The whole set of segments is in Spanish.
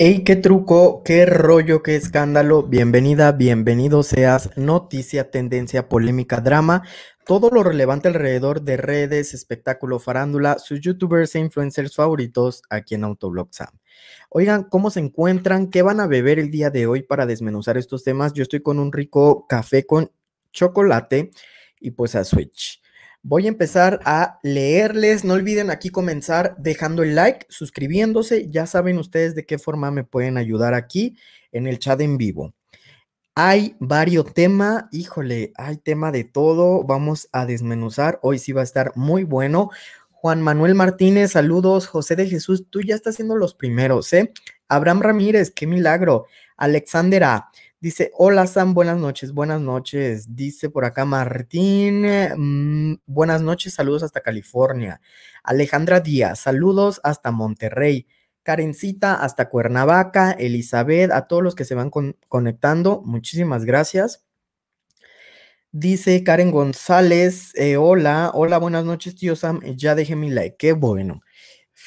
Ey, qué truco, qué rollo, qué escándalo. Bienvenida, bienvenido seas. Noticia, tendencia, polémica, drama. Todo lo relevante alrededor de redes, espectáculo, farándula, sus youtubers e influencers favoritos aquí en Autoblog Oigan, ¿cómo se encuentran? ¿Qué van a beber el día de hoy para desmenuzar estos temas? Yo estoy con un rico café con chocolate y pues a Switch. Voy a empezar a leerles. No olviden aquí comenzar dejando el like, suscribiéndose. Ya saben ustedes de qué forma me pueden ayudar aquí en el chat en vivo. Hay varios temas, híjole, hay tema de todo. Vamos a desmenuzar. Hoy sí va a estar muy bueno. Juan Manuel Martínez, saludos. José de Jesús, tú ya estás siendo los primeros, ¿eh? Abraham Ramírez, qué milagro. Alexandra, Dice, hola Sam, buenas noches, buenas noches. Dice por acá Martín, mm, buenas noches, saludos hasta California. Alejandra Díaz, saludos hasta Monterrey. Karencita hasta Cuernavaca, Elizabeth, a todos los que se van conectando, muchísimas gracias. Dice Karen González, eh, hola, hola, buenas noches, tío Sam, ya dejé mi like, qué bueno.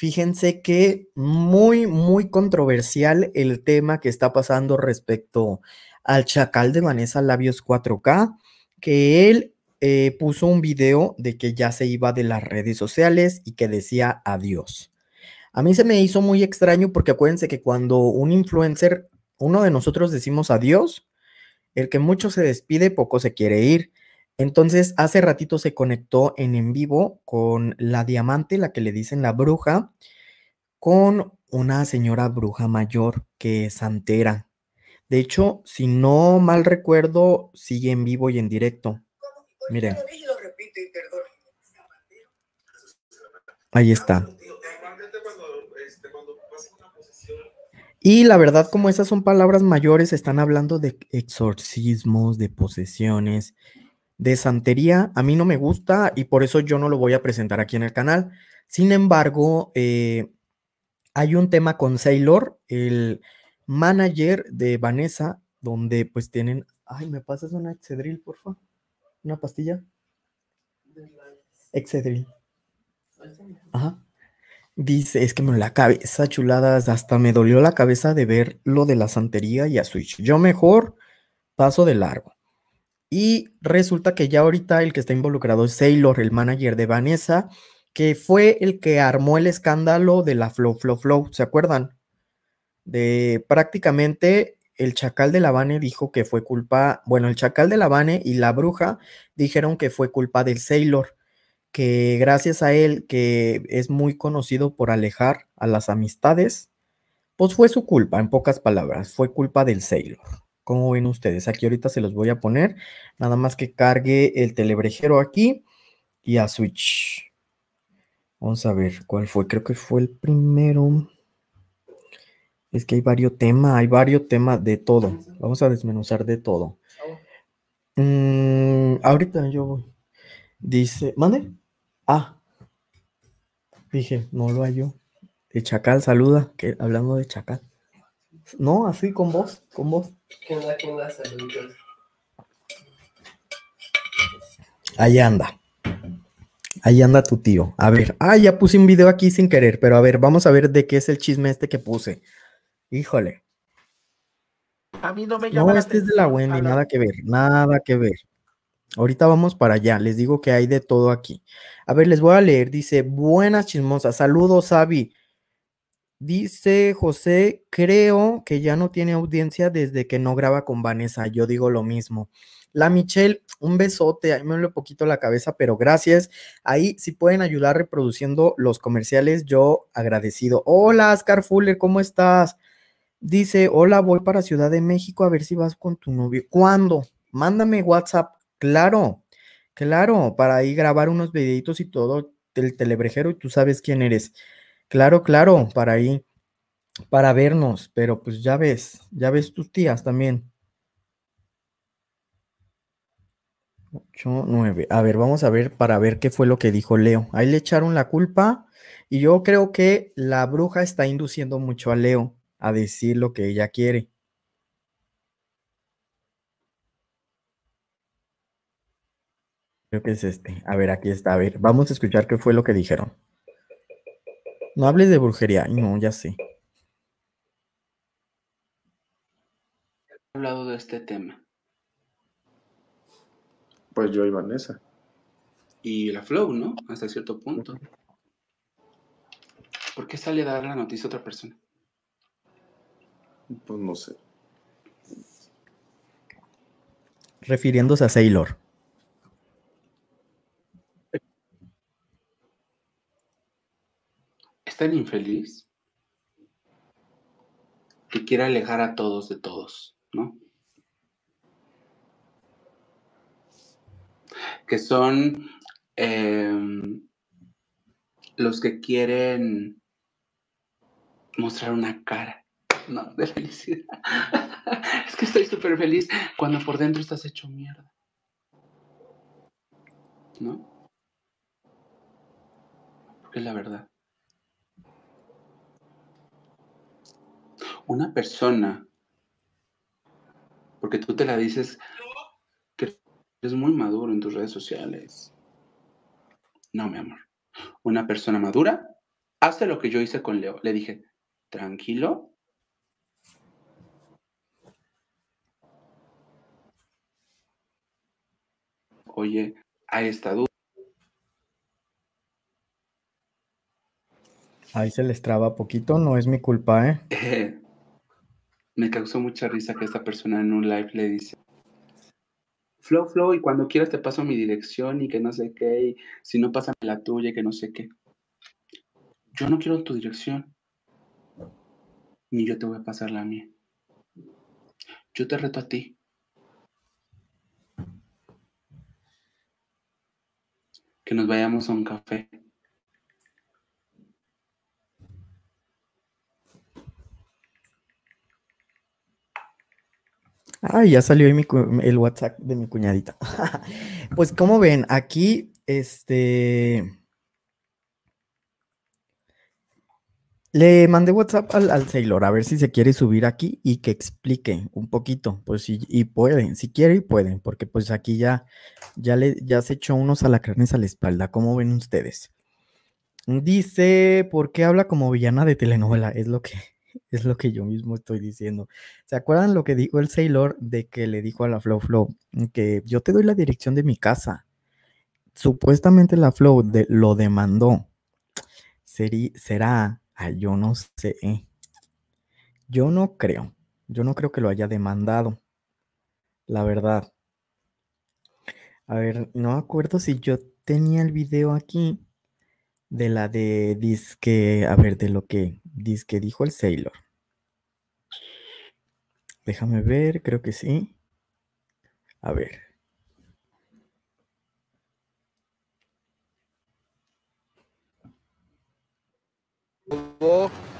Fíjense que muy, muy controversial el tema que está pasando respecto al chacal de Vanessa Labios 4K, que él eh, puso un video de que ya se iba de las redes sociales y que decía adiós. A mí se me hizo muy extraño porque acuérdense que cuando un influencer, uno de nosotros decimos adiós, el que mucho se despide, poco se quiere ir. Entonces, hace ratito se conectó en en vivo con la diamante, la que le dicen la bruja, con una señora bruja mayor que es santera. De hecho, si no mal recuerdo, sigue en vivo y en directo. Miren. Ahí está. Y la verdad, como esas son palabras mayores, están hablando de exorcismos, de posesiones de santería a mí no me gusta y por eso yo no lo voy a presentar aquí en el canal. Sin embargo, eh, hay un tema con Sailor, el manager de Vanessa, donde pues tienen... Ay, ¿me pasas una Excedril, porfa? ¿Una pastilla? Excedril. Ajá. Dice, es que me la cabeza chuladas, hasta me dolió la cabeza de ver lo de la santería y a Switch. Yo mejor paso de largo. Y resulta que ya ahorita el que está involucrado es Sailor, el manager de Vanessa, que fue el que armó el escándalo de la Flow Flow Flow, ¿se acuerdan? De prácticamente el chacal de la dijo que fue culpa, bueno, el chacal de la y la bruja dijeron que fue culpa del Sailor, que gracias a él, que es muy conocido por alejar a las amistades, pues fue su culpa, en pocas palabras, fue culpa del Sailor. ¿Cómo ven ustedes? Aquí ahorita se los voy a poner. Nada más que cargue el telebrejero aquí y a Switch. Vamos a ver cuál fue. Creo que fue el primero. Es que hay varios temas, hay varios temas de todo. Vamos a desmenuzar de todo. Mm, ahorita yo voy. Dice, mande. Ah, dije, no lo hay De Chacal, saluda, que hablando de Chacal. No, así con vos, con vos. ¿Qué anda. Ahí anda tu tío. A ver, ah, ya puse un video aquí sin querer, pero a ver, vamos a ver de qué es el chisme este que puse. Híjole. A mí no me llama. No, este es de la Wendy, nada que ver, nada que ver. Ahorita vamos para allá, les digo que hay de todo aquí. A ver, les voy a leer, dice, buenas chismosas, saludos, Avi. Dice José, creo que ya no tiene audiencia desde que no graba con Vanessa. Yo digo lo mismo. La Michelle, un besote, ahí me duele poquito la cabeza, pero gracias. Ahí si pueden ayudar reproduciendo los comerciales, yo agradecido. Hola, Oscar Fuller, ¿cómo estás? Dice, hola, voy para Ciudad de México a ver si vas con tu novio. ¿Cuándo? Mándame WhatsApp. Claro, claro, para ahí grabar unos videitos y todo, el telebrejero y tú sabes quién eres. Claro, claro, para ahí, para vernos, pero pues ya ves, ya ves tus tías también. 8, 9. A ver, vamos a ver para ver qué fue lo que dijo Leo. Ahí le echaron la culpa y yo creo que la bruja está induciendo mucho a Leo a decir lo que ella quiere. Creo que es este. A ver, aquí está. A ver, vamos a escuchar qué fue lo que dijeron. No hables de brujería. No, ya sé. He hablado de este tema. Pues yo y Vanessa. Y la Flow, ¿no? Hasta cierto punto. ¿Por qué sale a dar la noticia a otra persona? Pues no sé. Refiriéndose a Sailor. infeliz que quiere alejar a todos de todos, ¿no? Que son em, los que quieren mostrar una cara, De felicidad. es que estoy súper feliz cuando por dentro estás hecho mierda, ¿no? Porque es la verdad. una persona, porque tú te la dices que eres muy maduro en tus redes sociales. No, mi amor. Una persona madura hace lo que yo hice con Leo. Le dije, tranquilo. Oye, hay esta duda. Ahí se les traba poquito, no es mi culpa, ¿eh? eh me causó mucha risa que esta persona en un live le dice, Flow, Flow, y cuando quieras te paso mi dirección y que no sé qué, y si no, pásame la tuya y que no sé qué. Yo no quiero tu dirección, ni yo te voy a pasar la mía. Yo te reto a ti. Que nos vayamos a un café Ay, ya salió el WhatsApp de mi cuñadita. pues como ven, aquí, este... Le mandé WhatsApp al, Sailor a ver si se quiere subir aquí y que explique un poquito, pues y, y pueden, si quiere y pueden, porque pues aquí ya, ya, le, ya se echó unos alacranes a la espalda, ¿cómo ven ustedes? Dice, ¿por qué habla como villana de telenovela? Es lo que, es lo que yo mismo estoy diciendo. ¿Se acuerdan lo que dijo el Sailor de que le dijo a la Flow Flow mm, que yo te doy la dirección de mi casa? Supuestamente la Flow lo demandó. será, ah, yo no sé. Yo no creo. Yo no creo que lo haya demandado. La verdad. A ver, no acuerdo si yo tenía el video aquí de la de disque, a ver, de lo que Dice que dijo el Sailor. Déjame ver, creo que sí. A ver.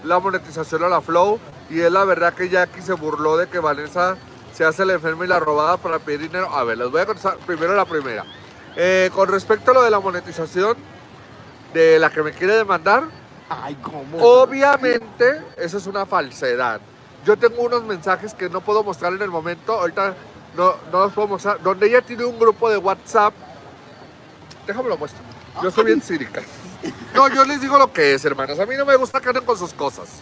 La monetización a la Flow y es la verdad que Jackie se burló de que Vanessa se hace la enferma y la robada para pedir dinero. A ver, les voy a contar primero la primera. Eh, con respecto a lo de la monetización de la que me quiere demandar, Ay, Obviamente, eso es una falsedad. Yo tengo unos mensajes que no puedo mostrar en el momento. Ahorita no, no los puedo mostrar. Donde ella tiene un grupo de WhatsApp. Déjame lo muestro. Yo soy bien cínica. No, yo les digo lo que es, hermanos. A mí no me gusta que anden con sus cosas.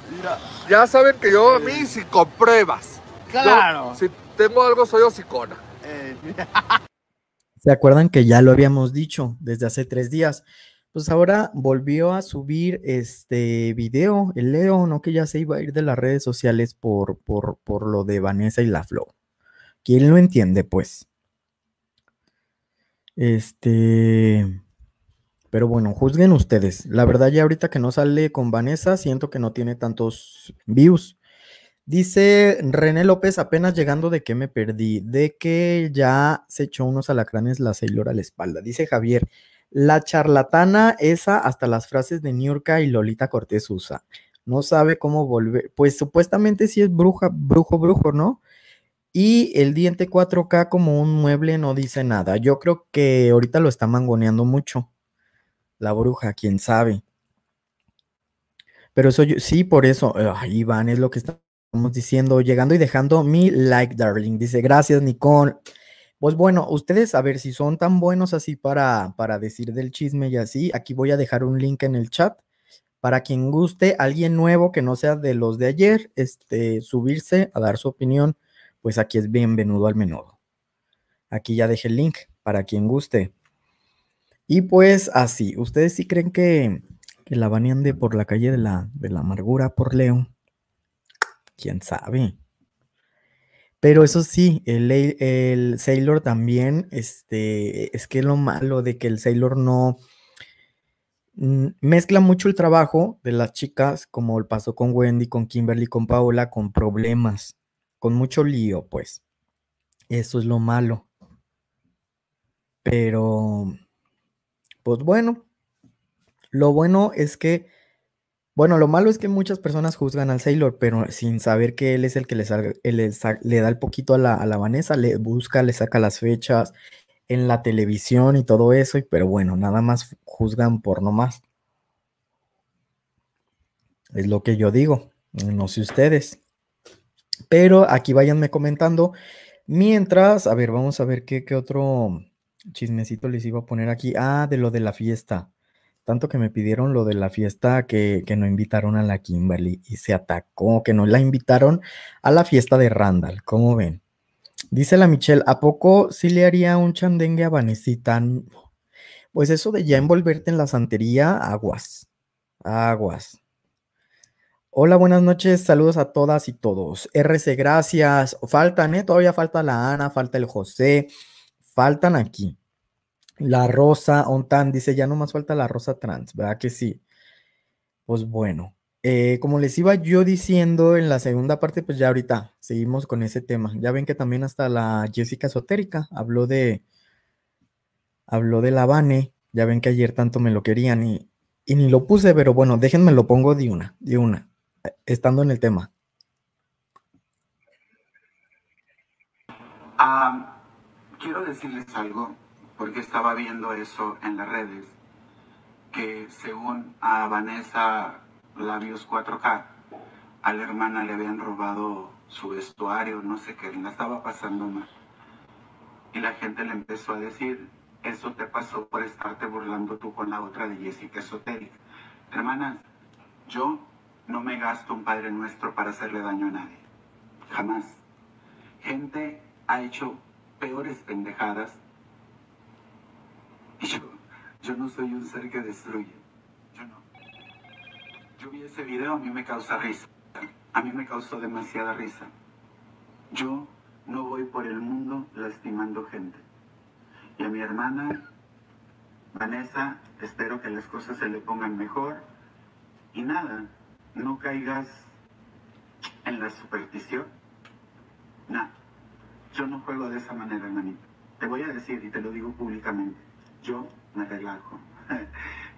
Ya saben que yo, a mí, eh. si compruebas. Claro. si tengo algo, soy osicona. Eh. ¿Se acuerdan que ya lo habíamos dicho desde hace tres días? pues ahora volvió a subir este video, el Leo, ¿no? Que ya se iba a ir de las redes sociales por, por, por lo de Vanessa y la Flow. ¿Quién lo entiende, pues? Este... Pero bueno, juzguen ustedes. La verdad ya ahorita que no sale con Vanessa, siento que no tiene tantos views. Dice René López, apenas llegando de que me perdí, de que ya se echó unos alacranes la Sailor a la espalda. Dice Javier, la charlatana esa hasta las frases de Niurka y Lolita Cortés usa. No sabe cómo volver. Pues supuestamente sí es bruja, brujo, brujo, ¿no? Y el diente 4K como un mueble no dice nada. Yo creo que ahorita lo está mangoneando mucho. La bruja, quién sabe. Pero eso sí, por eso, ahí Iván, es lo que estamos diciendo, llegando y dejando mi like, darling. Dice, gracias, Nicole. Pues bueno, ustedes a ver si son tan buenos así para, para decir del chisme y así. Aquí voy a dejar un link en el chat para quien guste, alguien nuevo que no sea de los de ayer, este, subirse a dar su opinión, pues aquí es bienvenido al menudo. Aquí ya dejé el link para quien guste. Y pues así, ¿ustedes si creen que, que la banean de por la calle de la, de la amargura por Leo? ¿Quién sabe? Pero eso sí, el, Sailor también, este, es que lo malo de que el Sailor no mm, mezcla mucho el trabajo de las chicas, como pasó con Wendy, con Kimberly, con Paola, con problemas, con mucho lío, pues. Eso es lo malo. Pero, pues bueno, lo bueno es que bueno, lo malo es que muchas personas juzgan al Sailor, pero sin saber que él es el que le, le, da el poquito a la, Vanessa, le busca, le saca las fechas en la televisión y todo eso, pero bueno, nada más juzgan por nomás. Es lo que yo digo, no sé ustedes. Pero aquí váyanme comentando. Mientras, a ver, vamos a ver qué, qué otro chismecito les iba a poner aquí. Ah, de lo de la fiesta. Tanto que me pidieron lo de la fiesta que, que no invitaron a la Kimberly y se atacó, que no la invitaron a la fiesta de Randall. ¿Cómo ven? Dice la Michelle, ¿a poco sí le haría un chandengue a Vanesita? Pues eso de ya envolverte en la santería, aguas, aguas. Hola, buenas noches, saludos a todas y todos. RC, gracias. Faltan, ¿eh? Todavía falta la Ana, falta el José, faltan aquí. La Rosa Ontan dice, ya no más falta la Rosa Trans, ¿verdad que sí? Pues bueno, eh, como les iba yo diciendo en la segunda parte, pues ya ahorita seguimos con ese tema. Ya ven que también hasta la Jessica Esotérica habló de, habló de la Vane, ya ven que ayer tanto me lo querían y, ni lo puse, pero bueno, déjenme lo pongo de una, de una, estando en el tema. Ah, quiero decirles algo porque estaba viendo eso en las redes, que según a Vanessa Labios 4K, a la hermana le habían robado su vestuario, no sé qué, la estaba pasando mal. Y la gente le empezó a decir, eso te pasó por estarte burlando tú con la otra de Jessica Esotérica. Hermanas, yo no me gasto un Padre Nuestro para hacerle daño a nadie. Jamás. Gente ha hecho peores pendejadas yo, yo no soy un ser que destruye. Yo no. Yo vi ese video, a mí me causa risa. A mí me causó demasiada risa. Yo no voy por el mundo lastimando gente. Y a mi hermana, Vanessa, espero que las cosas se le pongan mejor. Y nada, no caigas en la superstición. Nada, yo no juego de esa manera, hermanito. Te voy a decir y te lo digo públicamente yo me relajo.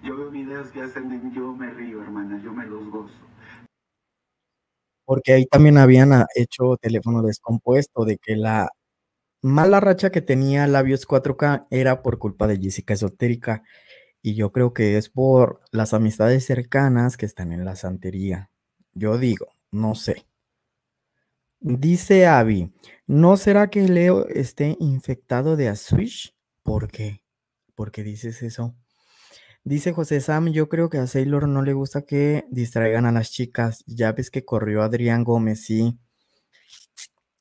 Yo veo videos que hacen, yo me río, hermana, yo me los gozo. Porque ahí también habían ah, hecho teléfono descompuesto, de que la mala racha que tenía Labios 4K era por culpa de Jessica Esotérica. Y yo creo que es por las amistades cercanas que están en la santería. Yo digo, no sé. Dice Abby, ¿no será que Leo esté infectado de Aswish? ¿Por qué? ¿por qué dices eso? Dice José Sam, yo creo que a Sailor no le gusta que distraigan a las chicas. Ya ves que corrió Adrián Gómez, sí.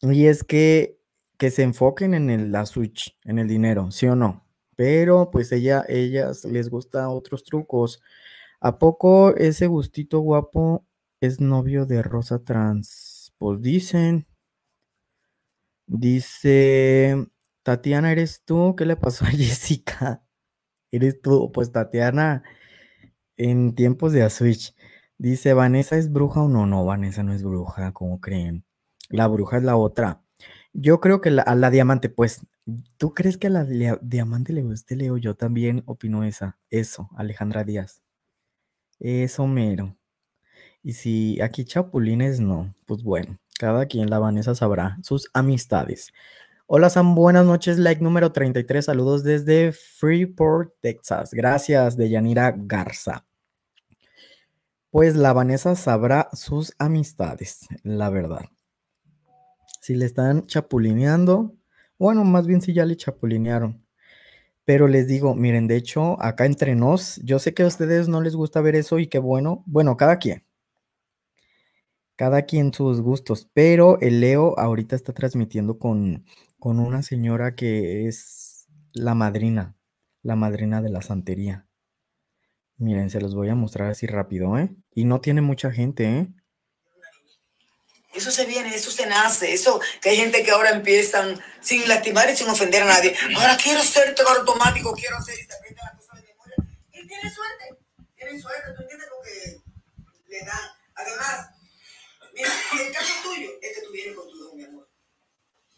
Y es que, que se enfoquen en el, la Switch, en el dinero, ¿sí o no? Pero pues ella, ellas les gusta otros trucos. ¿A poco ese gustito guapo es novio de Rosa Trans? Pues dicen. Dice Tatiana, ¿eres tú? ¿Qué le pasó a Jessica? ¿Eres tú? Pues Tatiana, en tiempos de a Dice, ¿Vanessa es bruja o no? No, Vanessa no es bruja, como creen? La bruja es la otra. Yo creo que a la diamante, pues, ¿tú crees que a la diamante le guste Leo? Yo también opino esa, eso, Alejandra Díaz. Eso mero. Y si aquí chapulines no, pues bueno, cada quien la Vanessa sabrá sus amistades. Hola Sam, buenas noches, like número 33, saludos desde Freeport, Texas. Gracias, Deyanira Garza. Pues la Vanessa sabrá sus amistades, la verdad. Si le están chapulineando, bueno, más bien si ya le chapulinearon. Pero les digo, miren, de hecho, acá entre nos, yo sé que a ustedes no les gusta ver eso y qué bueno, bueno, cada quien. Cada quien sus gustos, pero el Leo ahorita está transmitiendo con con una señora que es la madrina, la madrina de la santería. Miren, se los voy a mostrar así rápido, ¿eh? Y no tiene mucha gente, ¿eh? Eso se viene, eso se nace, eso que hay gente que ahora empiezan sin lastimar y sin ofender a nadie. Ahora quiero ser todo automático, quiero ser y te la cosa de memoria. Y tiene suerte, tiene suerte, tú entiendes lo que le dan. Además, mira, el caso tuyo es que tú vienes con tu don, mi amor.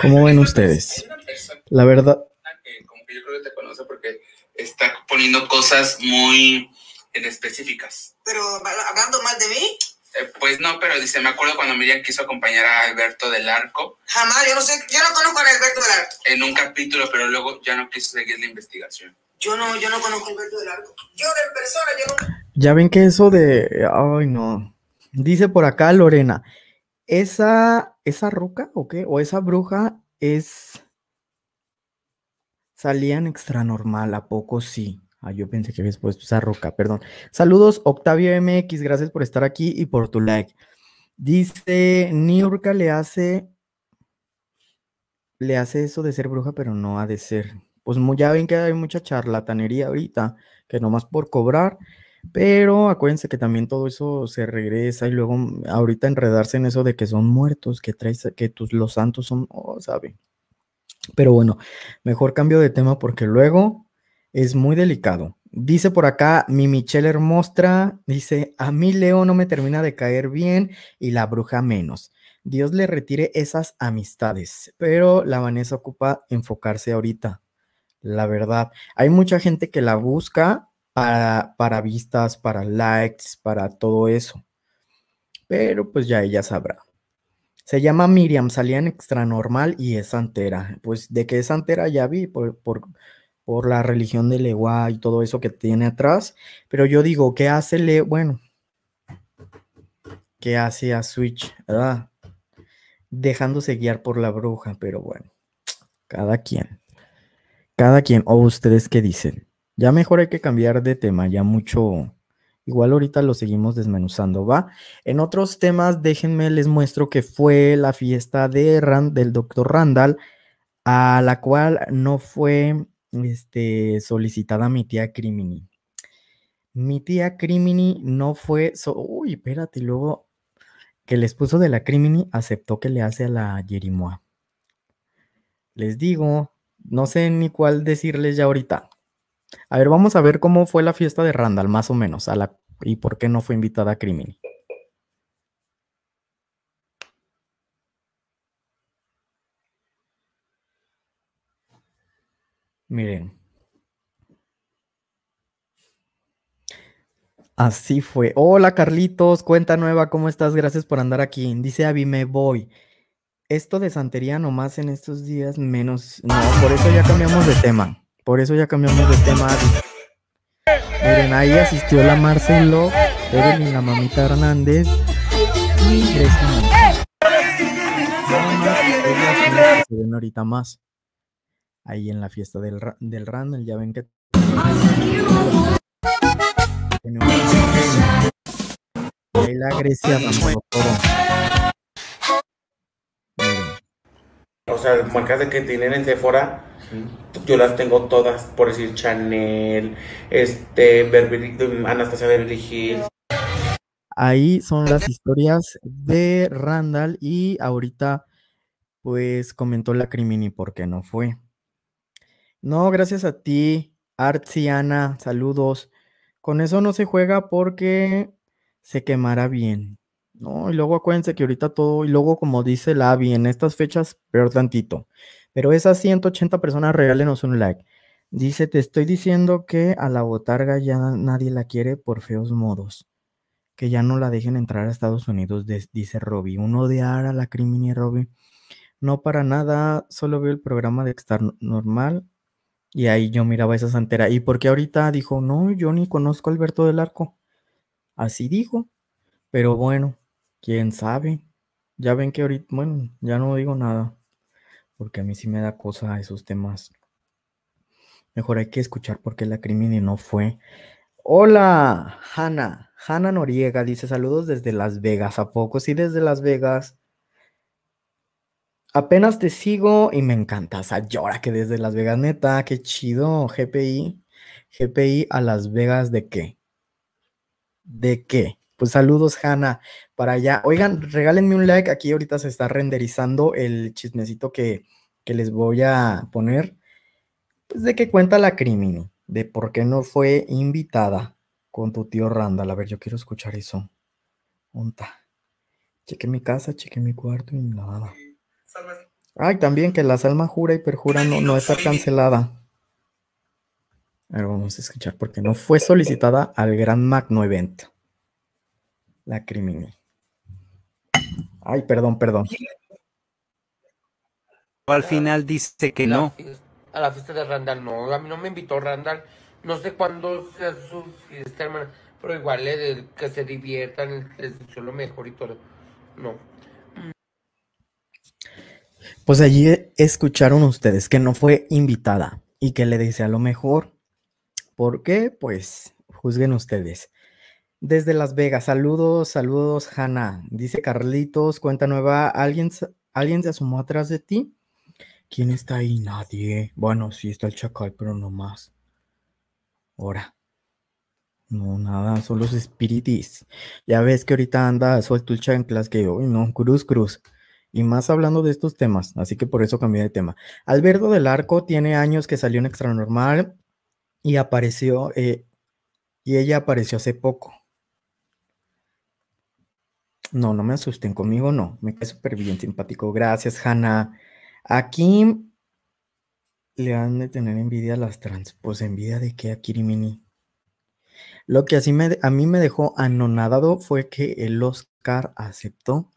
¿Cómo ven ustedes? La verdad. Como que yo creo que te conoce porque está poniendo cosas muy en específicas. Pero hablando mal de mí. Eh, pues no, pero dice, me acuerdo cuando Miriam quiso acompañar a Alberto del Arco. Jamás, yo no sé, yo no conozco a Alberto del Arco. En un capítulo, pero luego ya no quiso seguir la investigación. Yo no, yo no conozco a Alberto del Arco. Yo de persona, yo no... Ya ven que eso de, ay no. Dice por acá Lorena, esa, esa roca o qué, o esa bruja es... Salían extra normal, ¿a poco sí? Ah, yo pensé que habías puesto esa roca, perdón. Saludos, Octavio MX, gracias por estar aquí y por tu like. Dice, Niurka le hace, le hace eso de ser bruja, pero no ha de ser. Pues ya ven que hay mucha charlatanería ahorita, que nomás por cobrar pero acuérdense que también todo eso se regresa y luego mm, ahorita enredarse en eso de que son muertos, que traes, que tus, los santos son, oh, sabe. Pero bueno, mejor cambio de tema porque luego es muy delicado. Dice por acá mi Michelle Mostra, dice, a mí Leo no me termina de caer bien y la bruja menos. Dios le retire esas amistades, pero la Vanessa ocupa enfocarse ahorita, la verdad. Hay mucha gente que la busca para, vistas, para likes, para todo eso. Pero pues ya ella sabrá. Se llama Miriam, salía en extra normal y es santera. Pues de que es santera ya vi por, por, la religión de Lewa y todo eso que tiene atrás. Pero yo digo, ¿qué hace Le? Bueno, ¿qué hace a Switch? Ah. Dejándose guiar por la bruja, pero bueno, cada quien. Cada quien, o ustedes que dicen. Ya mejor hay que cambiar de tema, ya mucho. Igual ahorita lo seguimos desmenuzando, ¿va? En otros temas, déjenme les muestro que fue la fiesta de Rand, del doctor Randall, a la cual no fue este, solicitada mi tía Crimini. Mi tía Crimini no fue. Uy, espérate, luego que el esposo de la Crimini aceptó que le hace a la Jerimoa. Les digo, no sé ni cuál decirles ya ahorita. A ver, vamos a ver cómo fue la fiesta de Randall, más o menos, a la, y por qué no fue invitada a Crimini. Miren. Así fue. Hola Carlitos, cuenta nueva, ¿cómo estás? Gracias por andar aquí. Dice Avi, me voy. Esto de santería nomás en estos días menos. No, por eso ya cambiamos de tema. Por eso ya cambiamos de tema. Miren, ahí asistió la Marcelo, la mamita Hernández y Se ahorita más. Ahí en la fiesta del, del Randall, ya ven que. Ahí la Grecia O sea, marcas de que tienen en Sephora yo las tengo todas, por decir Chanel, este, mm, Anastasia Beverly Hills. Ahí son las historias de Randall y ahorita pues comentó la Crimini porque no fue. No, gracias a ti, Artsiana, saludos. Con eso no se juega porque se quemará bien. No, y luego acuérdense que ahorita todo, y luego como dice la Lavi, en estas fechas, peor tantito. Pero esas 180 personas regálenos un like. Dice, te estoy diciendo que a la botarga ya nadie la quiere por feos modos. Que ya no la dejen entrar a Estados Unidos, dice Robbie. Uno de Ara, la crimini Robbie. No para nada, solo veo el programa de estar normal. Y ahí yo miraba esa santera. ¿Y por qué ahorita dijo, no, yo ni conozco a Alberto del Arco? Así dijo. Pero bueno, quién sabe. Ya ven que ahorita, bueno, ya no digo nada porque a mí sí me da cosa esos temas. Mejor hay que escuchar porque qué la y no fue. Hola, Hanna. Hanna Noriega dice saludos desde Las Vegas. ¿A poco? Sí, desde Las Vegas. Apenas te sigo y me encantas. Llora que desde Las Vegas, neta, qué chido. GPI. GPI a Las Vegas de qué? ¿De qué? Pues saludos, Hanna, para allá. Oigan, regálenme un like. Aquí ahorita se está renderizando el chismecito que, les voy a poner. Pues de qué cuenta la crimen? de por qué no fue invitada con tu tío Randall. A ver, yo quiero escuchar eso. junta Chequé mi casa, cheque mi cuarto y nada. Ay, también que la salma jura y perjura no, está cancelada. A ver, vamos a escuchar porque no fue solicitada al Gran Magno Evento. La criminal. Ay, perdón, perdón. Al final dice que no. A la fiesta de Randall, no. A mí no me invitó Randall. No sé cuándo sea su hermana. Pero igual, eh, que se diviertan, les lo mejor y todo. No. Pues allí e, escucharon ustedes que no fue invitada y que le a lo mejor. ¿Por qué? Pues juzguen ustedes. Desde Las Vegas, saludos, saludos, Hanna. Dice Carlitos, cuenta nueva, ¿alguien, ¿alguien se asomó atrás de ti? ¿Quién está ahí? Nadie. Bueno, sí está el chacal, pero no más. Ahora. No, nada, son los espiritis. Ya ves que ahorita anda suelto el chanclas que hoy no, cruz, cruz. Y más hablando de estos temas, así que por eso cambié de tema. Alberto del Arco tiene años que salió en Normal y apareció, eh, y ella apareció hace poco. No, no me asusten, conmigo no. Me cae súper bien, simpático. Gracias, Hanna. Aquí le han de tener envidia a las trans. Pues envidia de qué a Kirimini. Lo que así me, a mí me dejó anonadado fue que el Oscar aceptó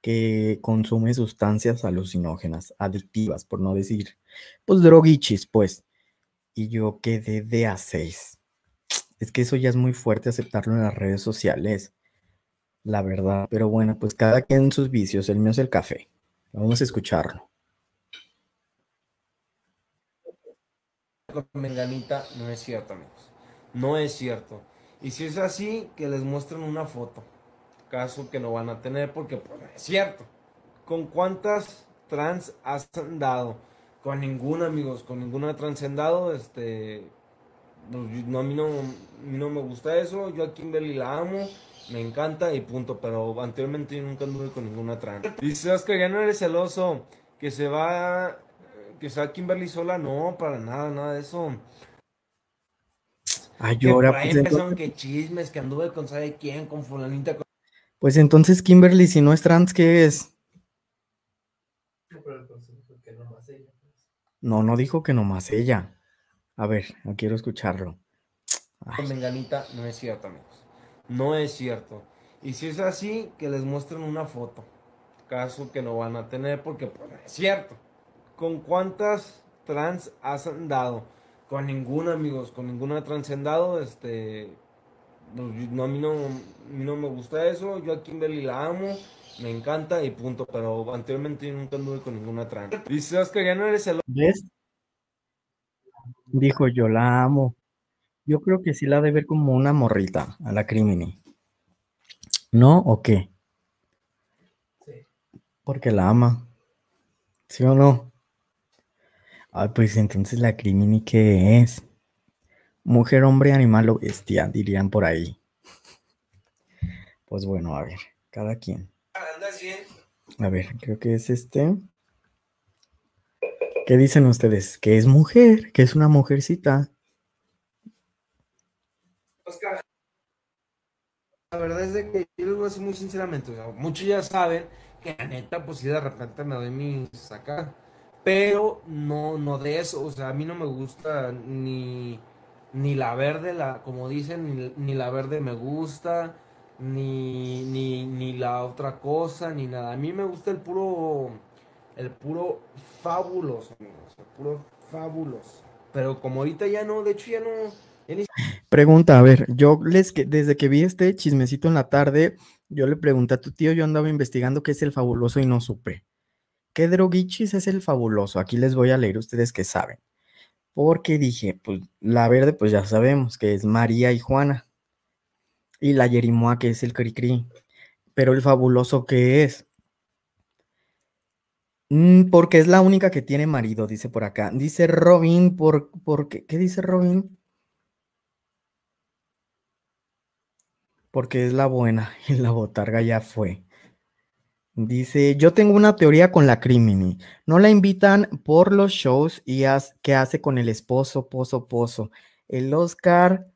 que consume sustancias alucinógenas, adictivas, por no decir, pues droguichis, pues. Y yo quedé de a seis. Es que eso ya es muy fuerte aceptarlo en las redes sociales la verdad. Pero bueno, pues cada quien sus vicios. El mío es el café. Vamos a escucharlo. Con Menganita no es cierto, amigos. No es cierto. Y si es así, que les muestren una foto. Caso que no van a tener porque pues, es cierto. ¿Con cuántas trans has andado? Con ninguna, amigos. Con ninguna trans he andado. Este, pues, no, a mí no, me gusta eso, yo a Kimberly la amo, me encanta y punto, pero anteriormente nunca anduve con ninguna trans. Dice Oscar, ya no eres celoso, que se va, que se Kimberly sola, no, para nada, nada de eso. Ay, ah, llora. Pues, empezaron que chismes, que anduve con sabe quién, con fulanita. Pues entonces Kimberly, si no es trans, ¿qué es? Pues. No, no dijo que nomás ella. A ver, no quiero escucharlo. no es cierto, amigos. No es cierto. Y si es así, que les muestren una foto. Caso que no van a tener porque pues, es cierto. ¿Con cuántas trans has andado? Con ninguna, amigos. Con ninguna trans andado. Este, pues, no, a, mí no, me gusta eso. Yo a Kimberly la amo. Me encanta y punto. Pero anteriormente yo nunca anduve con ninguna trans. Dice Oscar, ya no eres el... ¿Ves? Dijo, yo la amo. Yo creo que sí la debe ver como una morrita a la Crimini. ¿No o qué? Sí. Porque la ama. ¿Sí o no? Ah, pues entonces la Crimini, ¿qué es? Mujer, hombre, animal o bestia, dirían por ahí. Pues bueno, a ver, cada quien. ¿eh? A ver, creo que es este. ¿Qué dicen ustedes? Que es mujer, que es una mujercita. Oscar, la verdad es que yo les voy a decir muy sinceramente, muchos ya saben que la neta, pues sí, de repente me doy mis acá, pero no, no de eso, o sea, a mí no me gusta ni, ni la verde, la, como dicen, ni, la verde me gusta, ni, ni la otra cosa, ni nada. A mí me gusta el puro el puro fabuloso, amigos, el puro fabuloso. Pero como ahorita ya no, de hecho ya no... Pregunta, a ver, yo les que, desde que vi este chismecito en la tarde, yo le pregunté a tu tío, yo andaba investigando qué es el fabuloso y no supe. ¿Qué droguichis es el fabuloso? Aquí les voy a leer ustedes que saben. Porque dije, pues la verde, pues ya sabemos que es María y Juana. Y la Yerimoa, que es el Cricri. Pero el fabuloso, ¿qué es? Mm, porque es la única que tiene marido, dice por acá. Dice Robin, por, porque, ¿qué dice Robin? Porque es la buena y la botarga ya fue. Dice, yo tengo una teoría con la Crimini. No la invitan por los shows y qué hace con el esposo, pozo, pozo. El Oscar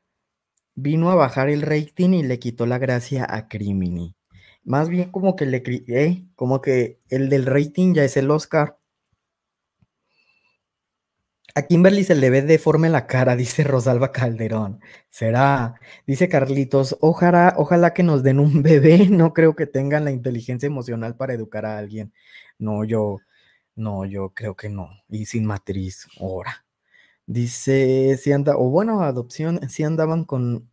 vino a bajar el rating y le quitó la gracia a Crimini. Más bien como que le como que el del rating ya es el Oscar. A Kimberly se le ve deforme la cara, dice Rosalba Calderón. Será, dice Carlitos, ojalá, ojalá que nos den un bebé. No creo que tengan la inteligencia emocional para educar a alguien. No, yo, no, yo creo que no. Y sin matriz, ahora. Dice, si anda, o bueno, adopción, si andaban con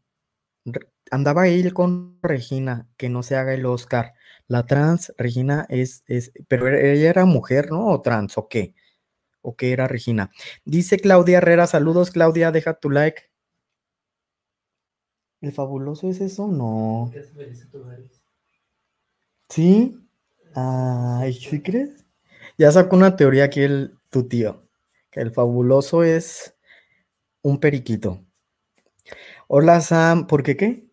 andaba él con Regina, que no se haga el Oscar. La trans, Regina es, pero e-, ella era mujer, ¿no? ¿O trans o qué? ¿O qué era Regina? Dice Claudia Herrera, saludos Claudia, deja tu like. ¿El fabuloso es eso? No. ¿Sí? Ay, ¿sí crees? Ya sacó una teoría aquí el, tu tío, que el fabuloso es un periquito. Hola Sam, ¿por qué qué?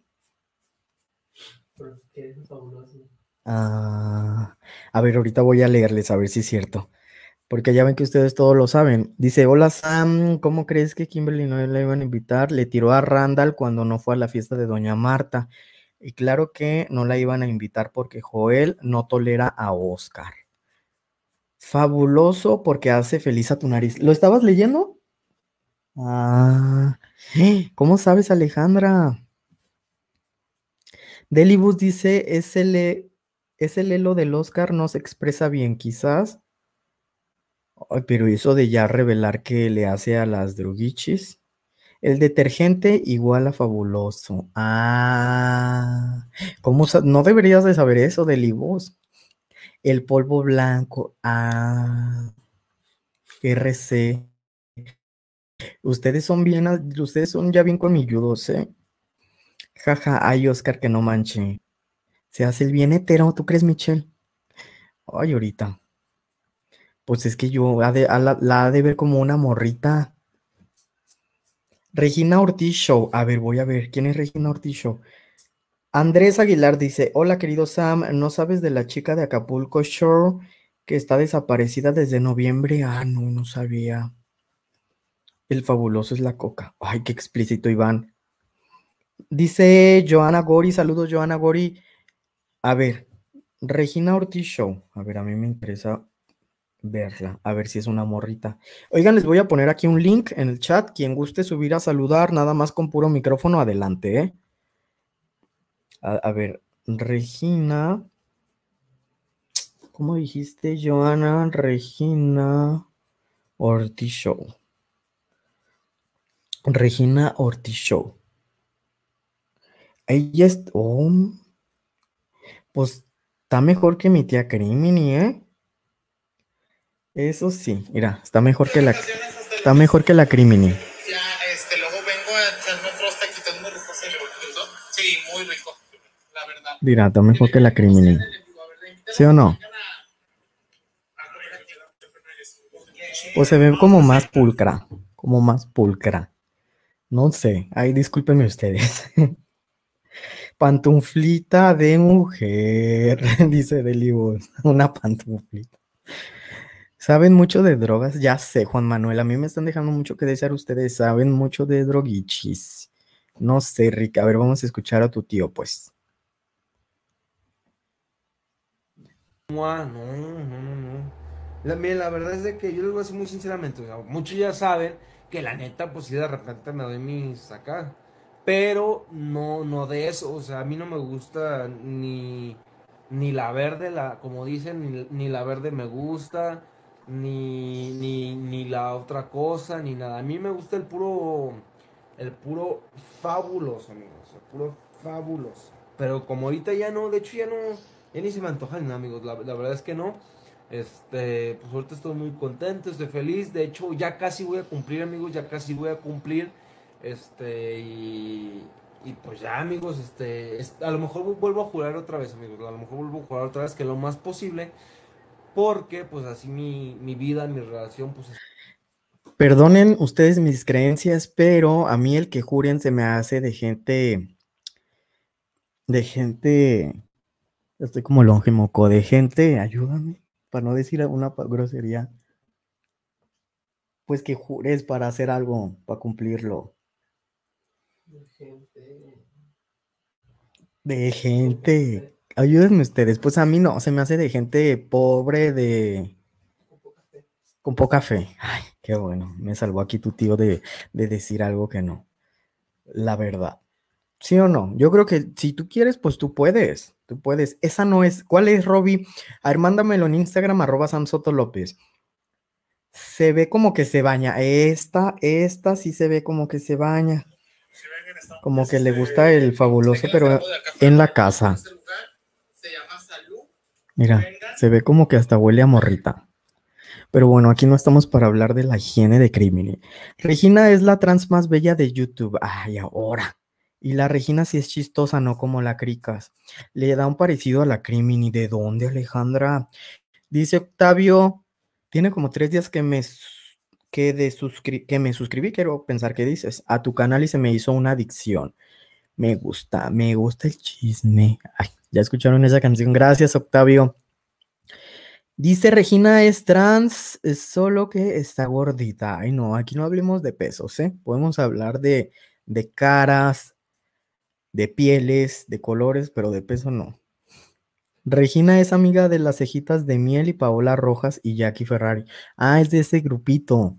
Ah, a ver, ahorita voy a leerles a ver si es cierto. Porque ya ven que ustedes todos lo saben. Dice, hola Sam, ¿cómo crees que Kimberly no la iban a invitar? Le tiró a Randall cuando no fue a la fiesta de Doña Marta. Y claro que no la iban a invitar porque Joel no tolera a Oscar. Fabuloso porque hace feliz a tu nariz. ¿Lo estabas leyendo? Ah, ¿eh? ¿cómo sabes, Alejandra? Delibus dice, ese el, e, del Oscar, no se expresa bien quizás, pero eso de ya revelar que le hace a las droguichis. El detergente igual a fabuloso. Ah, ¿cómo no deberías de saber eso Delibus? El polvo blanco. Ah, RC. Ustedes son bien, ustedes son ya bien colmilludos, ¿eh? Caja, ay, Oscar, que no manche. Se hace el bien hetero, ¿tú crees, Michelle? Ay, ahorita. Pues es que yo la, ha de ver como una morrita. Regina Ortiz Show. A ver, voy a ver. ¿Quién es Regina Ortiz Show? Andrés Aguilar dice: Hola, querido Sam. ¿No sabes de la chica de Acapulco Shore que está desaparecida desde noviembre? Ah, no, no sabía. El fabuloso es la coca. Ay, qué explícito, Iván. Dice Joana Gori, saludos Joana Gori. A ver, Regina Ortiz Show. A ver, a mí me interesa verla, a ver si es una morrita. Oigan, les voy a poner aquí un link en el chat. Quien guste subir a saludar, nada más con puro micrófono, adelante. ¿eh? A, a, ver, Regina. ¿Cómo dijiste, Joana? Regina Ortiz Show. Regina Ortiz Show. Ella es. Oh, pues está mejor que mi tía Crimini, ¿eh? Eso sí, mira, está mejor que la. Está mejor que la Crimini. Este, sí, muy la Mira, está mejor que la Crimini. ¿Sí o no? Pues se ve como más pulcra, como más pulcra. No sé, ahí discúlpenme ustedes. Pantuflita de mujer, dice Delibus, una pantuflita. ¿Saben mucho de drogas? Ya sé, Juan Manuel, a mí me están dejando mucho que desear ustedes. ¿Saben mucho de droguichis? No sé, Rica. A ver, vamos a escuchar a tu tío, pues. No, no, no, La, verdad es de que yo les voy a decir muy sinceramente, muchos ya saben que la neta, pues si de repente me doy mis acá pero no, no de eso, o sea, a mí no me gusta ni, ni la verde, la, como dicen, ni, la verde me gusta, ni, ni, la otra cosa, ni nada. A mí me gusta el puro, el puro fabuloso, amigos, el puro fabuloso. Pero como ahorita ya no, de hecho ya no, ya ni se me antoja, nada, amigos, la, verdad es que no. Este, pues ahorita estoy muy contento, estoy feliz. De hecho, ya casi voy a cumplir, amigos, ya casi voy a cumplir este, y, pues ya, amigos, este, a lo mejor vuelvo a jurar otra vez, amigos. A lo mejor vuelvo a jurar otra vez que lo más posible, porque pues así mi, vida, mi relación, pues. Perdonen ustedes mis creencias, pero a mí el que juren se me hace de gente. de gente. Estoy como longe moco, de gente, ayúdame, para no decir una grosería. Pues que jures para hacer algo, para cumplirlo. De gente. Ayúdenme ustedes. Pues a mí no, se me hace de gente pobre, de. Con poca fe. Ay, qué bueno. Me salvó aquí tu tío de, decir algo que no. La verdad. ¿Sí o no? Yo creo que si tú quieres, pues tú puedes. Tú puedes. Esa no es. ¿Cuál es, Robbie? A ver, mándamelo en Instagram, arroba Soto López. Se ve como que se baña. Esta, esta sí se ve como que se baña como que le gusta el fabuloso, pero en la casa. Este Mira, se ve como que hasta huele a morrita. Pero bueno, aquí no estamos para hablar de la higiene de crimen. Regina es la trans más bella de YouTube. Ay, ahora. Y la Regina sí es chistosa, no como la Cricas. Le da un parecido a la Crimini. ¿De dónde, Alejandra? Dice Octavio, tiene como tres días que me que, de que me suscribí, quiero pensar que dices, a tu canal y se me hizo una adicción. Me gusta, me gusta el chisme. ya escucharon esa canción, gracias Octavio. Dice Regina es trans, es solo que está gordita. Ay, no, aquí no hablemos de pesos, ¿eh? Podemos hablar de, de caras, de pieles, de colores, pero de peso no. Regina es amiga de las cejitas de miel y Paola Rojas y Jackie Ferrari. Ah, es de ese grupito.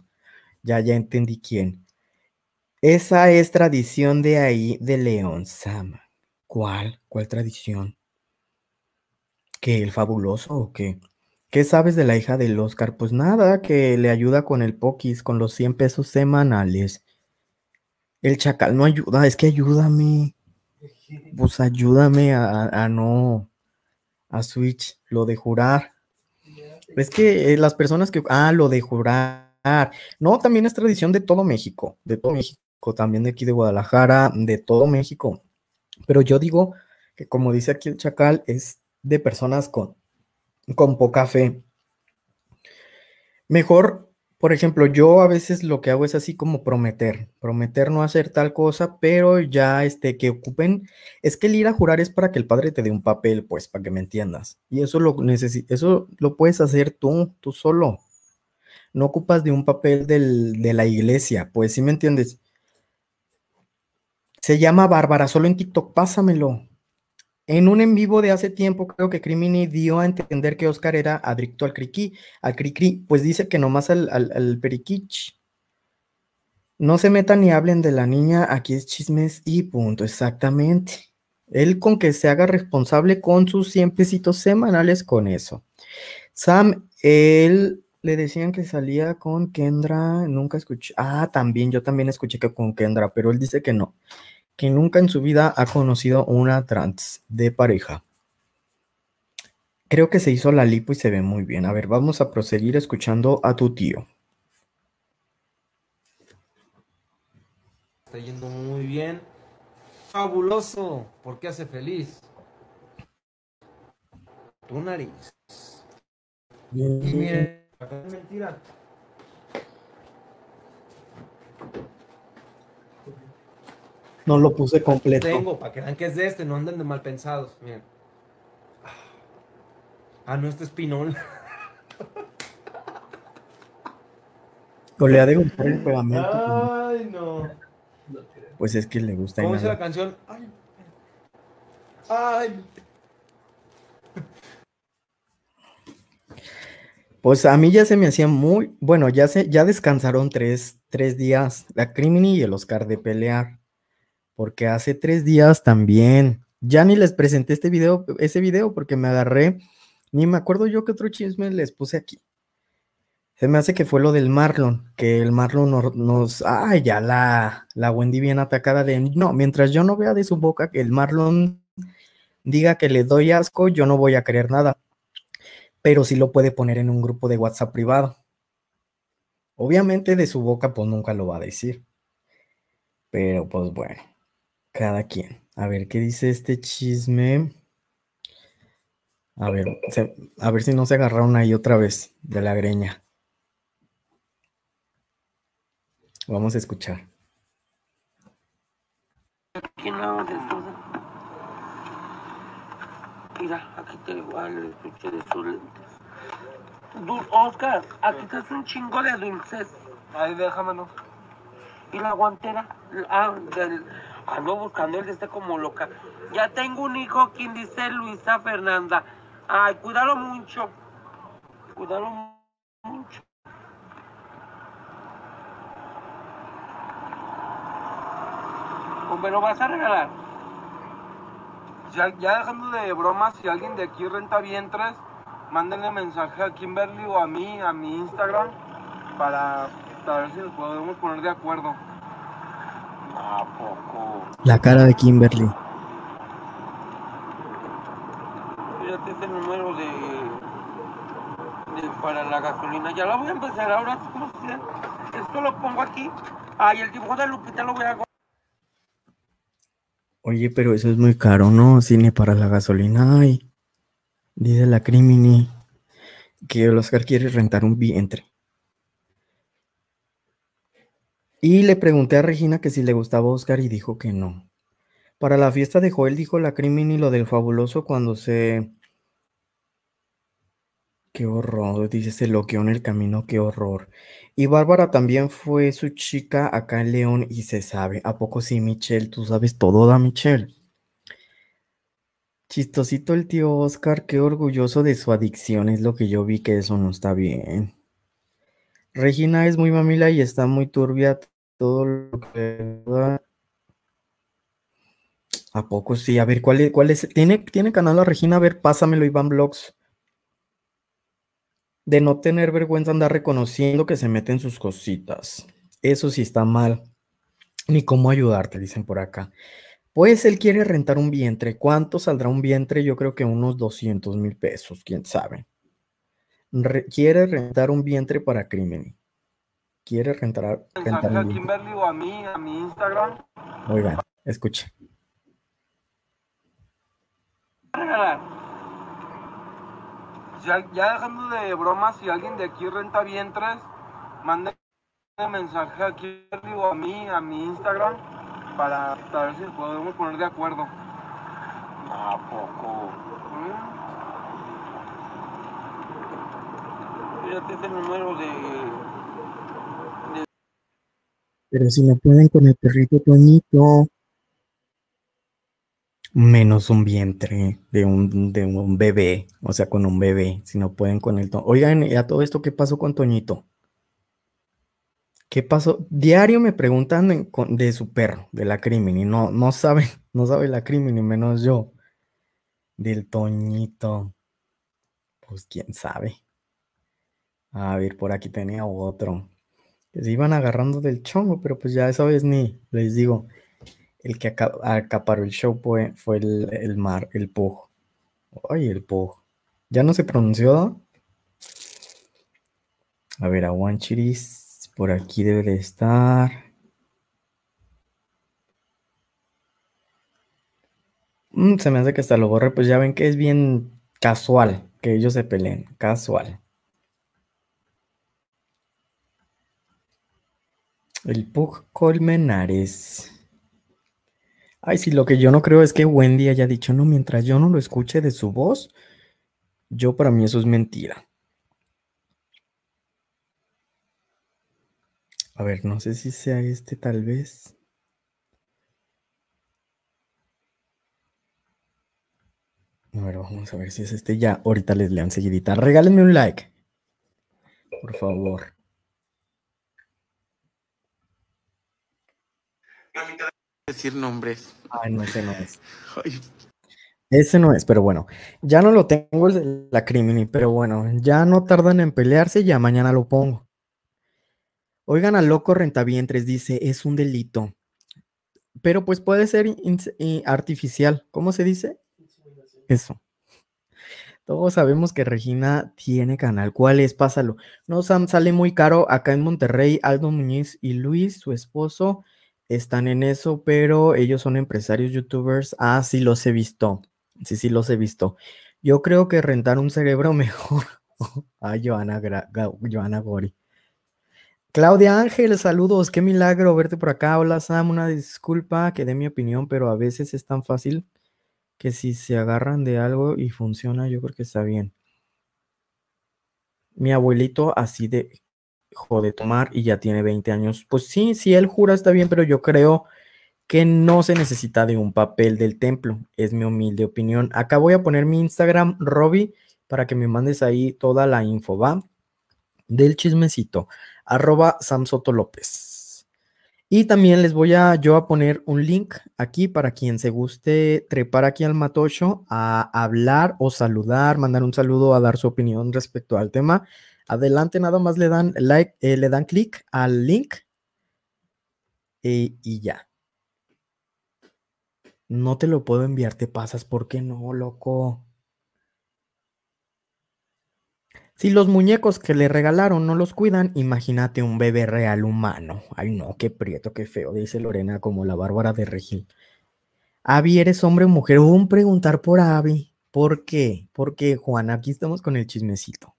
Ya, ya entendí quién. Esa es tradición de ahí, de León Sam. ¿Cuál? ¿Cuál tradición? ¿Que el fabuloso o qué? ¿Qué sabes de la hija del Oscar? Pues nada, que le ayuda con el poquis, con los 100 pesos semanales. El chacal no ayuda, es que ayúdame. Pues ayúdame a no a Switch, lo de jurar. Es que eh, las personas que... Ah, lo de jurar. No, también es tradición de todo México, de todo México, también de aquí de Guadalajara, de todo México. Pero yo digo que como dice aquí el chacal, es de personas con, con poca fe. Mejor por ejemplo, yo a veces lo que hago es así como prometer, prometer no hacer tal cosa, pero ya este que ocupen, es que el ir a jurar es para que el padre te dé un papel, pues, para que me entiendas. Y eso lo eso lo puedes hacer tú, tú solo. No ocupas de un papel del, de la iglesia, pues, ¿sí me entiendes? Se llama Bárbara, solo en TikTok, pásamelo. En un en vivo de hace tiempo, creo que Crimini dio a entender que Oscar era adicto al criqui, al cricri, pues dice que nomás al, al, periquich. No se metan ni hablen de la niña, aquí es chismes y punto, exactamente. Él con que se haga responsable con sus 100 pesitos semanales con eso. Sam, él le decían que salía con Kendra, nunca escuché. Ah, también, yo también escuché que con Kendra, pero él dice que no quien nunca en su vida ha conocido una trans de pareja. Creo que se hizo la lipo y se ve muy bien. A ver, vamos a proseguir escuchando a tu tío. Está yendo muy bien. Fabuloso, porque hace feliz. Tu nariz. Y mentira. No lo puse completo. Tengo, para que vean que es de este, no anden de mal pensados. Miren. Ah, no, este es pinol. O de comprar un pegamento. Ay, no. Pues es que le gusta. ¿Cómo dice la canción? Ay. Ay. Pues a mí ya se me hacía muy. Bueno, ya se, ya descansaron tres, tres días la Crimini y el Oscar de pelear porque hace tres días también, ya ni les presenté este video, ese video porque me agarré, ni me acuerdo yo qué otro chisme les puse aquí. Se me hace que fue lo del Marlon, que el Marlon nos, nos ay, ya la, la Wendy bien atacada de, no, mientras yo no vea de su boca que el Marlon diga que le doy asco, yo no voy a creer nada. Pero sí lo puede poner en un grupo de WhatsApp privado. Obviamente de su boca pues nunca lo va a decir. Pero pues bueno cada quien. A ver, ¿qué dice este chisme? A ver, a ver si no se agarraron ahí otra vez de la greña. Vamos a escuchar. Aquí no desnuda. Mira, aquí te igual escuché de sus lentes. Oscar, aquí te hace un chingo de dulces. Ahí déjame no Y la guantera, ah, del, Ando buscando él, de este como loca. Ya tengo un hijo, quien dice Luisa Fernanda. Ay, cuídalo mucho. Cuídalo mucho. ¿O me lo vas a regalar? Ya, ya dejando de bromas, si alguien de aquí renta vientres, mándenle mensaje a Kimberly o a mí, a mi Instagram, para, para ver si nos podemos poner de acuerdo. La cara de Kimberly. Fíjate ese número de, para la gasolina. Ya la voy a empezar ahora. ¿Cómo se Esto lo pongo aquí. Ah, el dibujo de Lupita lo voy a... Oye, pero eso es muy caro, ¿no? Cine para la gasolina. Ay, dice la Crimini que el Oscar quiere rentar un vientre. Y le pregunté a Regina que si le gustaba Oscar y dijo que no. Para la fiesta de Joel dijo la crimen y lo del fabuloso cuando se... Qué horror, dice, se loqueó en el camino, qué horror. Y Bárbara también fue su chica acá en León y se sabe. ¿A poco sí, Michelle? Tú sabes todo, da Michelle. Chistosito el tío Oscar, qué orgulloso de su adicción, es lo que yo vi que eso no está bien. Regina es muy mamila y está muy turbia todo lo que da. ¿A poco sí? A ver, ¿cuál es? Cuál ¿Tiene, ¿Tiene canal la Regina? A ver, pásamelo, Iván Blogs. De no tener vergüenza andar reconociendo que se meten sus cositas. Eso sí está mal. Ni cómo ayudarte, dicen por acá. Pues él quiere rentar un vientre. ¿Cuánto saldrá un vientre? Yo creo que unos 200 mil pesos, quién sabe quiere rentar un vientre para crimen Quiere rentar, rentar un vientre. Kimberly o a mí, a mi Instagram. Muy bien, escuche. Ya, dejando de bromas, si alguien de aquí renta vientres, mande mensaje a Kimberly o a mí, a mi Instagram, para, ver si podemos poner de acuerdo. ¿A poco? ¿Mm? Pero si no pueden con el perrito Toñito. Menos un vientre de un, bebé, o sea, con un bebé, si no pueden con el... Oigan, ¿y a todo esto qué pasó con Toñito? ¿Qué pasó? Diario me preguntan de, su perro, de la crimen, y no, no saben, no sabe la crimen, y menos yo. Del Toñito. Pues quién sabe. A ver, por aquí tenía otro. se iban agarrando del chongo, pero pues ya esa vez ni les digo. El que acaparó el show fue, fue el, mar, el pojo Ay, el pojo Ya no se pronunció. A ver, a Chiris Por aquí debe de estar. Mm, se me hace que hasta lo borre. Pues ya ven que es bien casual que ellos se peleen. Casual. El Pug Colmenares. Ay, si lo que yo no creo es que Wendy haya dicho, no, mientras yo no lo escuche de su voz, yo para mí eso es mentira. A ver, no sé si sea este tal vez. A ver, vamos a ver si es este ya. Ahorita les lean seguidita. Regálenme un like. Por favor. decir nombres. no, ese no es. Ese no es, pero bueno, ya no lo tengo la Crimini, pero bueno, ya no tardan en pelearse, ya mañana lo pongo. Oigan al loco rentavientres, dice, es un delito. Pero pues puede ser eh, artificial, ¿cómo se dice? Eso. Todos sabemos que Regina tiene canal. ¿Cuál es? Pásalo. No, sale muy caro acá en Monterrey. Aldo Muñiz y Luis, su esposo, están en eso, pero ellos son empresarios youtubers. Ah, sí, los he visto. Sí, sí, los he visto. Yo creo que rentar un cerebro mejor. ah, Joana, Joana Gori. Claudia Ángel, saludos. Qué milagro verte por acá. Hola, Sam. Una disculpa que dé mi opinión, pero a veces es tan fácil que si se agarran de algo y funciona, yo creo que está bien. Mi abuelito así de hijo de tomar y ya tiene 20 años. Pues sí, si él jura está bien, pero yo creo que no se necesita de un papel del templo. Es mi humilde opinión. Acá voy a poner mi Instagram, Robby, para que me mandes ahí toda la info, ¿va? Del chismecito, arroba Samsoto López. Y también les voy a yo a poner un link aquí para quien se guste trepar aquí al matocho a hablar o saludar, mandar un saludo, a dar su opinión respecto al tema Adelante, nada más le dan like, eh, le dan clic al link y ya. No te lo puedo enviar, te pasas, ¿por qué no, loco? Si los muñecos que le regalaron no los cuidan, imagínate un bebé real humano. Ay, no, qué prieto, qué feo, dice Lorena como la Bárbara de Regil. Avi, ¿eres hombre o mujer? Un preguntar por Avi. ¿Por qué? Porque, Juan, aquí estamos con el chismecito.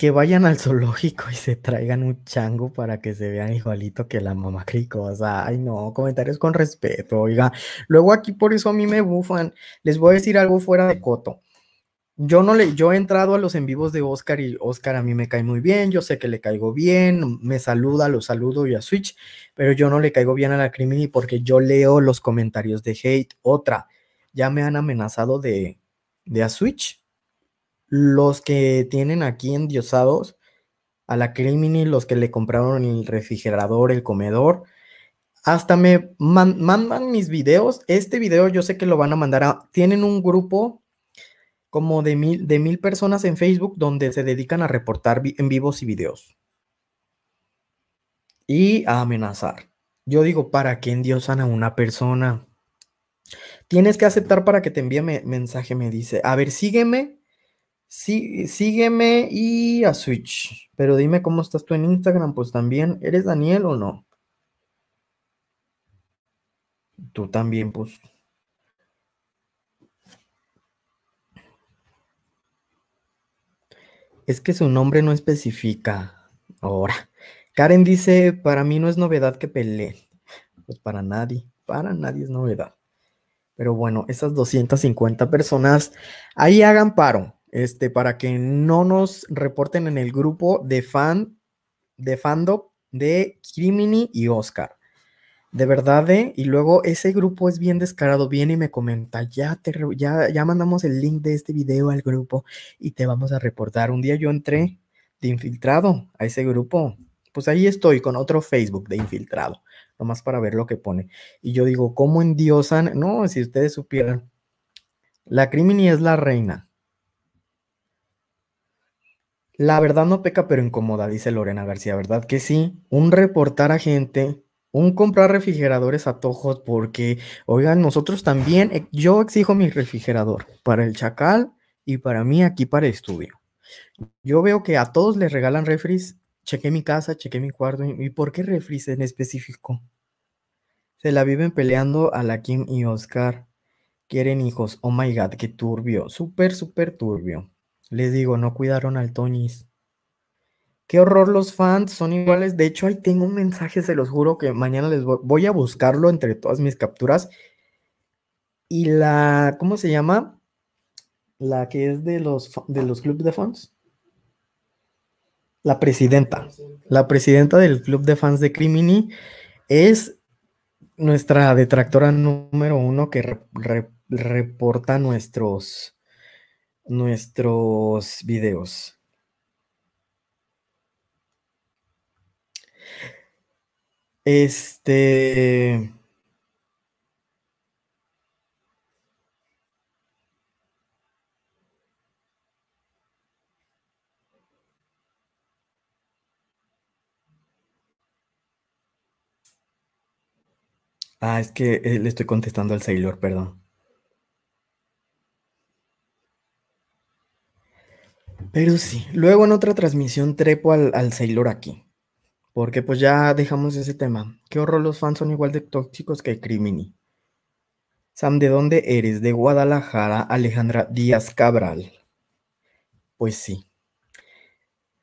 que vayan al zoológico y se traigan un chango para que se vean igualito que la mamá cricosa. Ay, no, comentarios con respeto, oiga. Luego aquí por eso a mí me bufan. Les voy a decir algo fuera de coto. Yo no le, yo he entrado a los en vivos de Oscar y Oscar a mí me cae muy bien, yo sé que le caigo bien, me saluda, lo saludo y a Switch, pero yo no le caigo bien a la Crimini porque yo leo los comentarios de hate. Otra, ya me han amenazado de, de a Switch los que tienen aquí endiosados a la Crimini, los que le compraron el refrigerador, el comedor. Hasta me mandan mis videos. Este video yo sé que lo van a mandar a... Tienen un grupo como de mil, de mil personas en Facebook donde se dedican a reportar en vivos y videos. Y a amenazar. Yo digo, ¿para qué endiosan a una persona? Tienes que aceptar para que te envíe mensaje, me dice. A ver, sígueme sígueme y a Switch. Pero dime cómo estás tú en Instagram, pues también. ¿Eres Daniel o no? Tú también, pues. Es que su nombre no especifica. Ahora. Karen dice, para mí no es novedad que peleé Pues para nadie, para nadie es novedad. Pero bueno, esas 250 personas ahí hagan paro este, para que no nos reporten en el grupo de fan, de fandom de Crimini y Oscar. De verdad, ¿eh? y luego ese grupo es bien descarado, viene y me comenta, ya, te ya, ya mandamos el link de este video al grupo y te vamos a reportar. Un día yo entré de infiltrado a ese grupo, pues ahí estoy con otro Facebook de infiltrado, nomás para ver lo que pone. Y yo digo, ¿cómo endiosan? No, si ustedes supieran, la Crimini es la reina la verdad no peca, pero incomoda, dice Lorena García, ¿verdad que sí? Un reportar a gente, un comprar refrigeradores a tojos, porque, oigan, nosotros también, eh, yo exijo mi refrigerador para el chacal y para mí aquí para el estudio. Yo veo que a todos les regalan refris, chequé mi casa, chequé mi cuarto, ¿y por qué refris en específico? Se la viven peleando a la Kim y Oscar. Quieren hijos, oh my god, qué turbio, súper, súper turbio. Les digo, no cuidaron al Toñis. Qué horror los fans, son iguales. De hecho, ahí tengo un mensaje, se los juro que mañana les voy, a buscarlo entre todas mis capturas. Y la, ¿cómo se llama? La que es de los, de los clubes de fans. La presidenta. La presidenta del club de fans de Crimini es nuestra detractora número uno que reporta nuestros nuestros videos. Este... Ah, es que eh, le estoy contestando al Sailor, perdón. Pero sí, luego en otra transmisión trepo al, al Sailor aquí. Porque pues ya dejamos ese tema. Qué horror, los fans son igual de tóxicos que Crimini. Sam, ¿de dónde eres? De Guadalajara, Alejandra Díaz Cabral. Pues sí.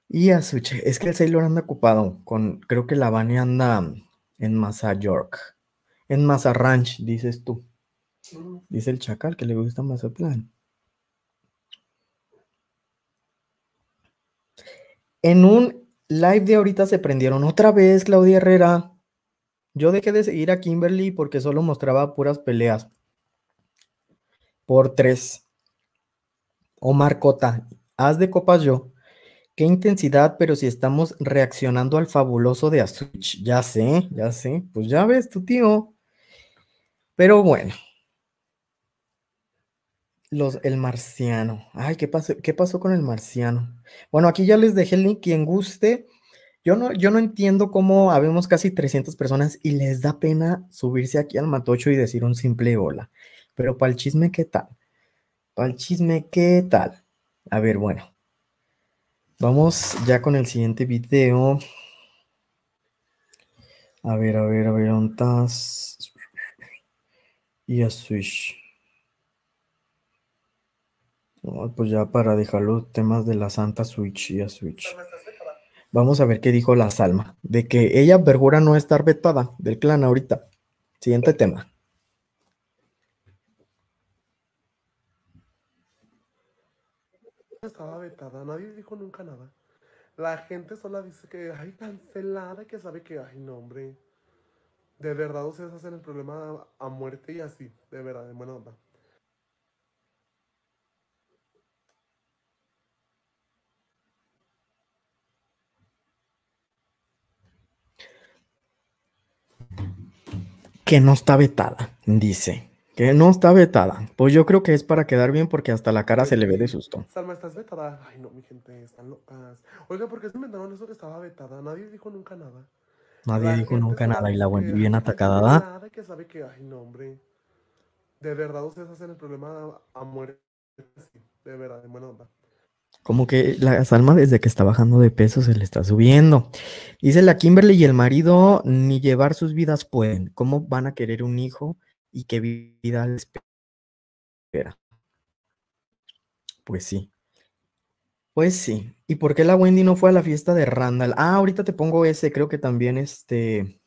Y Azuche, es que el Sailor anda ocupado con, creo que la Vane anda en Massa York. En Massa Ranch, dices tú. Mm. Dice el chacal que le gusta plan. En un live de ahorita se prendieron otra vez, Claudia Herrera. Yo dejé de seguir a Kimberly porque solo mostraba puras peleas. Por tres. Omar Cota, haz de copas yo. Qué intensidad, pero si estamos reaccionando al fabuloso de Azuch. Ya sé, ya sé. Pues ya ves, tu tío. Pero bueno, el marciano. Ay, ¿qué pasó, ¿qué pasó con el marciano? Bueno, aquí ya les dejé el link, quien guste. Yo no, yo no entiendo cómo habemos casi 300 personas y les da pena subirse aquí al matocho y decir un simple hola. Pero para el chisme, ¿qué tal? Para el chisme, ¿qué tal? A ver, bueno. Vamos ya con el siguiente video. A ver, a ver, a ver, ¿dónde estás? Y a Switch pues ya para dejar los temas de la Santa Switch y a Switch. Vamos a ver qué dijo la Salma. De que ella perjura no estar vetada del clan ahorita. Siguiente tema. Estaba vetada, nadie dijo nunca nada. La gente sola dice que, ay, cancelada, que sabe que, ay, no, De verdad, ustedes hacen el problema a, a muerte y así, de verdad, de buena onda. que no está vetada, dice. Que no está vetada. Pues yo creo que es para quedar bien porque hasta la cara se le ve de susto. Salma, ¿estás vetada? Ay, no, mi gente, están locas. Oiga, ¿por qué se inventaron eso que estaba vetada? Nadie dijo nunca nada. Nadie dijo nunca nada y la buena bien atacada. Nada que sabe que, ay, no, hombre. De verdad, ustedes hacen el problema a, a muerte. De verdad, de buena onda. Como que la Salma desde que está bajando de peso se le está subiendo. Dice la Kimberly y el marido ni llevar sus vidas pueden. ¿Cómo van a querer un hijo y qué vida les espera? Pues sí. Pues sí. ¿Y por qué la Wendy no fue a la fiesta de Randall? Ah, ahorita te pongo ese, creo que también este...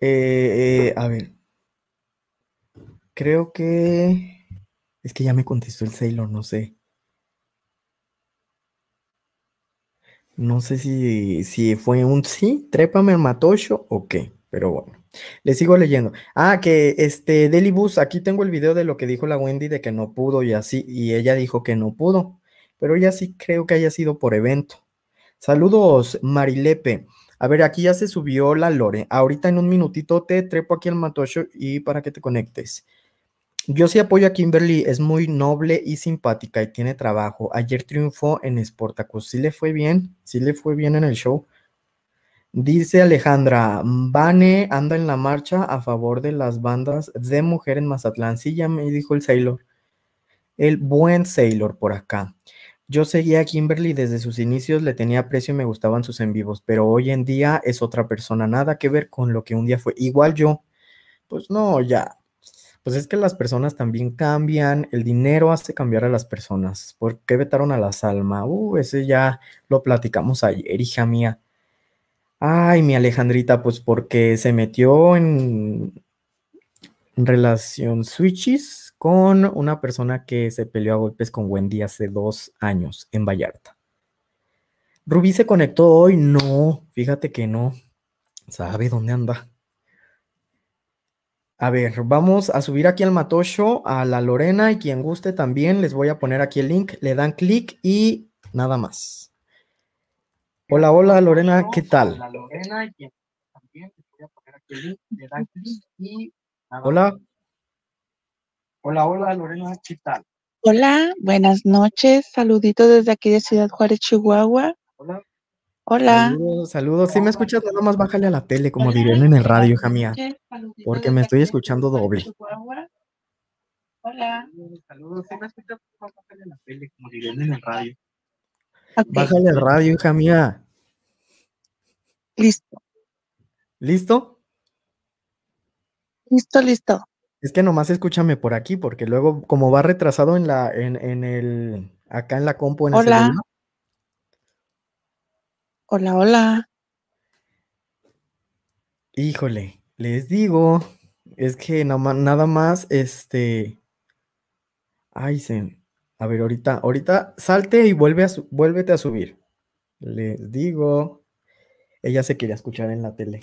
Eh, eh, a ver. Creo que... Es que ya me contestó el Sailor, no sé. No sé si, si fue un sí, trépame al matocho o qué, pero bueno. Le sigo leyendo. Ah, que este, Delibus, aquí tengo el video de lo que dijo la Wendy de que no pudo y así, y ella dijo que no pudo, pero ya sí creo que haya sido por evento. Saludos, Marilepe. A ver, aquí ya se subió la Lore. Ahorita en un minutito te trepo aquí al matocho y para que te conectes. Yo sí apoyo a Kimberly, es muy noble y simpática y tiene trabajo. Ayer triunfó en Sportacus, sí le fue bien, sí le fue bien en el show. Dice Alejandra, Vane anda en la marcha a favor de las bandas de mujer en Mazatlán. Sí, ya me dijo el Sailor, el buen Sailor por acá. Yo seguía a Kimberly desde sus inicios, le tenía aprecio y me gustaban sus en vivos, pero hoy en día es otra persona, nada que ver con lo que un día fue. Igual yo, pues no, ya, pues es que las personas también cambian, el dinero hace cambiar a las personas. ¿Por qué vetaron a las Salma? Uh, ese ya lo platicamos ayer, hija mía. Ay, mi Alejandrita, pues porque se metió en relación switches con una persona que se peleó a golpes con Wendy hace dos años en Vallarta. Rubí se conectó hoy, no, fíjate que no. ¿Sabe dónde anda? A ver, vamos a subir aquí al Matocho, a la Lorena y quien guste también. Les voy a poner aquí el link, le dan clic y nada más. Hola, hola Lorena, ¿qué tal? Hola. Hola, hola Lorena, ¿qué tal? Hola, buenas noches. Saluditos desde aquí de Ciudad Juárez, Chihuahua. Hola. Hola. Saludos, saludos. Si me escuchas, nada más bájale a la tele, como dirían en el radio, hija mía. Porque me estoy escuchando doble. Hola. Saludos. Si me escuchas, bájale a la tele, como dirían en el radio. Bájale al radio, hija mía. Listo. ¿Listo? Listo, listo. Es que nomás escúchame por aquí, porque luego, como va retrasado en la, en, en el, acá en la compu, en Hola. el Hola, hola. Híjole, les digo, es que nada más, este, ay, a ver, ahorita, ahorita salte y vuelve a vuélvete a subir. Les digo, ella se quería escuchar en la tele.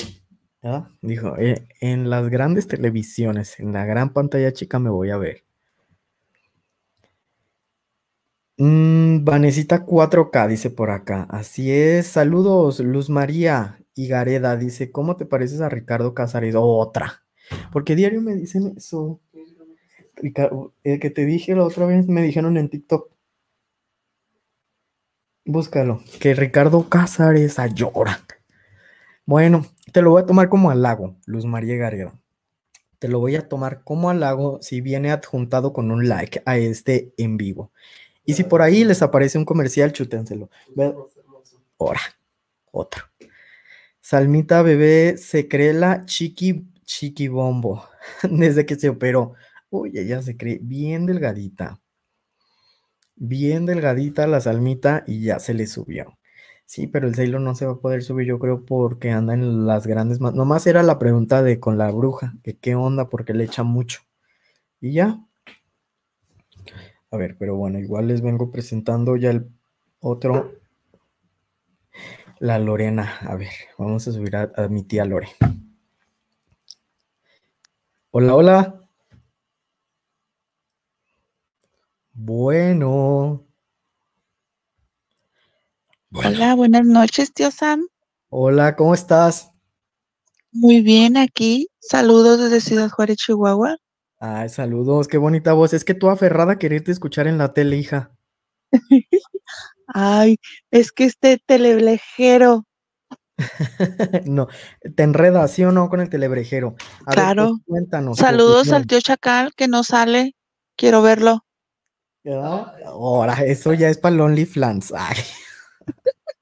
Dijo, eh, en las grandes televisiones, en la gran pantalla chica me voy a ver. Mm, Vanesita 4K dice por acá. Así es. Saludos, Luz María Y Gareda... dice: ¿Cómo te pareces a Ricardo Casares? Otra. Porque diario me dicen eso. Ricardo, el que te dije la otra vez me dijeron en TikTok. Búscalo. Que Ricardo Casares llora. Bueno, te lo voy a tomar como halago, Luz María Gareda... Te lo voy a tomar como halago si viene adjuntado con un like a este en vivo. Y si por ahí les aparece un comercial, chútenselo. Ahora, otro. Salmita bebé se cree la chiqui, chiqui bombo desde que se operó. Uy, ella se cree bien delgadita. Bien delgadita la salmita y ya se le subió. Sí, pero el celo no se va a poder subir, yo creo, porque anda en las grandes. Nomás era la pregunta de con la bruja, que qué onda, porque le echa mucho. Y ya, a ver, pero bueno, igual les vengo presentando ya el otro. La Lorena. A ver, vamos a subir a, mi tía Lore. Hola, hola. bueno. Hola, buenas noches, tío Sam. Hola, ¿cómo estás? Muy bien, aquí. Saludos desde Ciudad Juárez, Chihuahua. Ay, saludos, qué bonita voz. Es que tú aferrada a quererte escuchar en la tele, hija. Ay, es que este telebrejero. no, te enredas, ¿sí o no? Con el telebrejero. Pues, claro. cuéntanos. Saludos al tío Chacal que no sale. Quiero verlo. Ahora, eso ya es para Lonely Flans.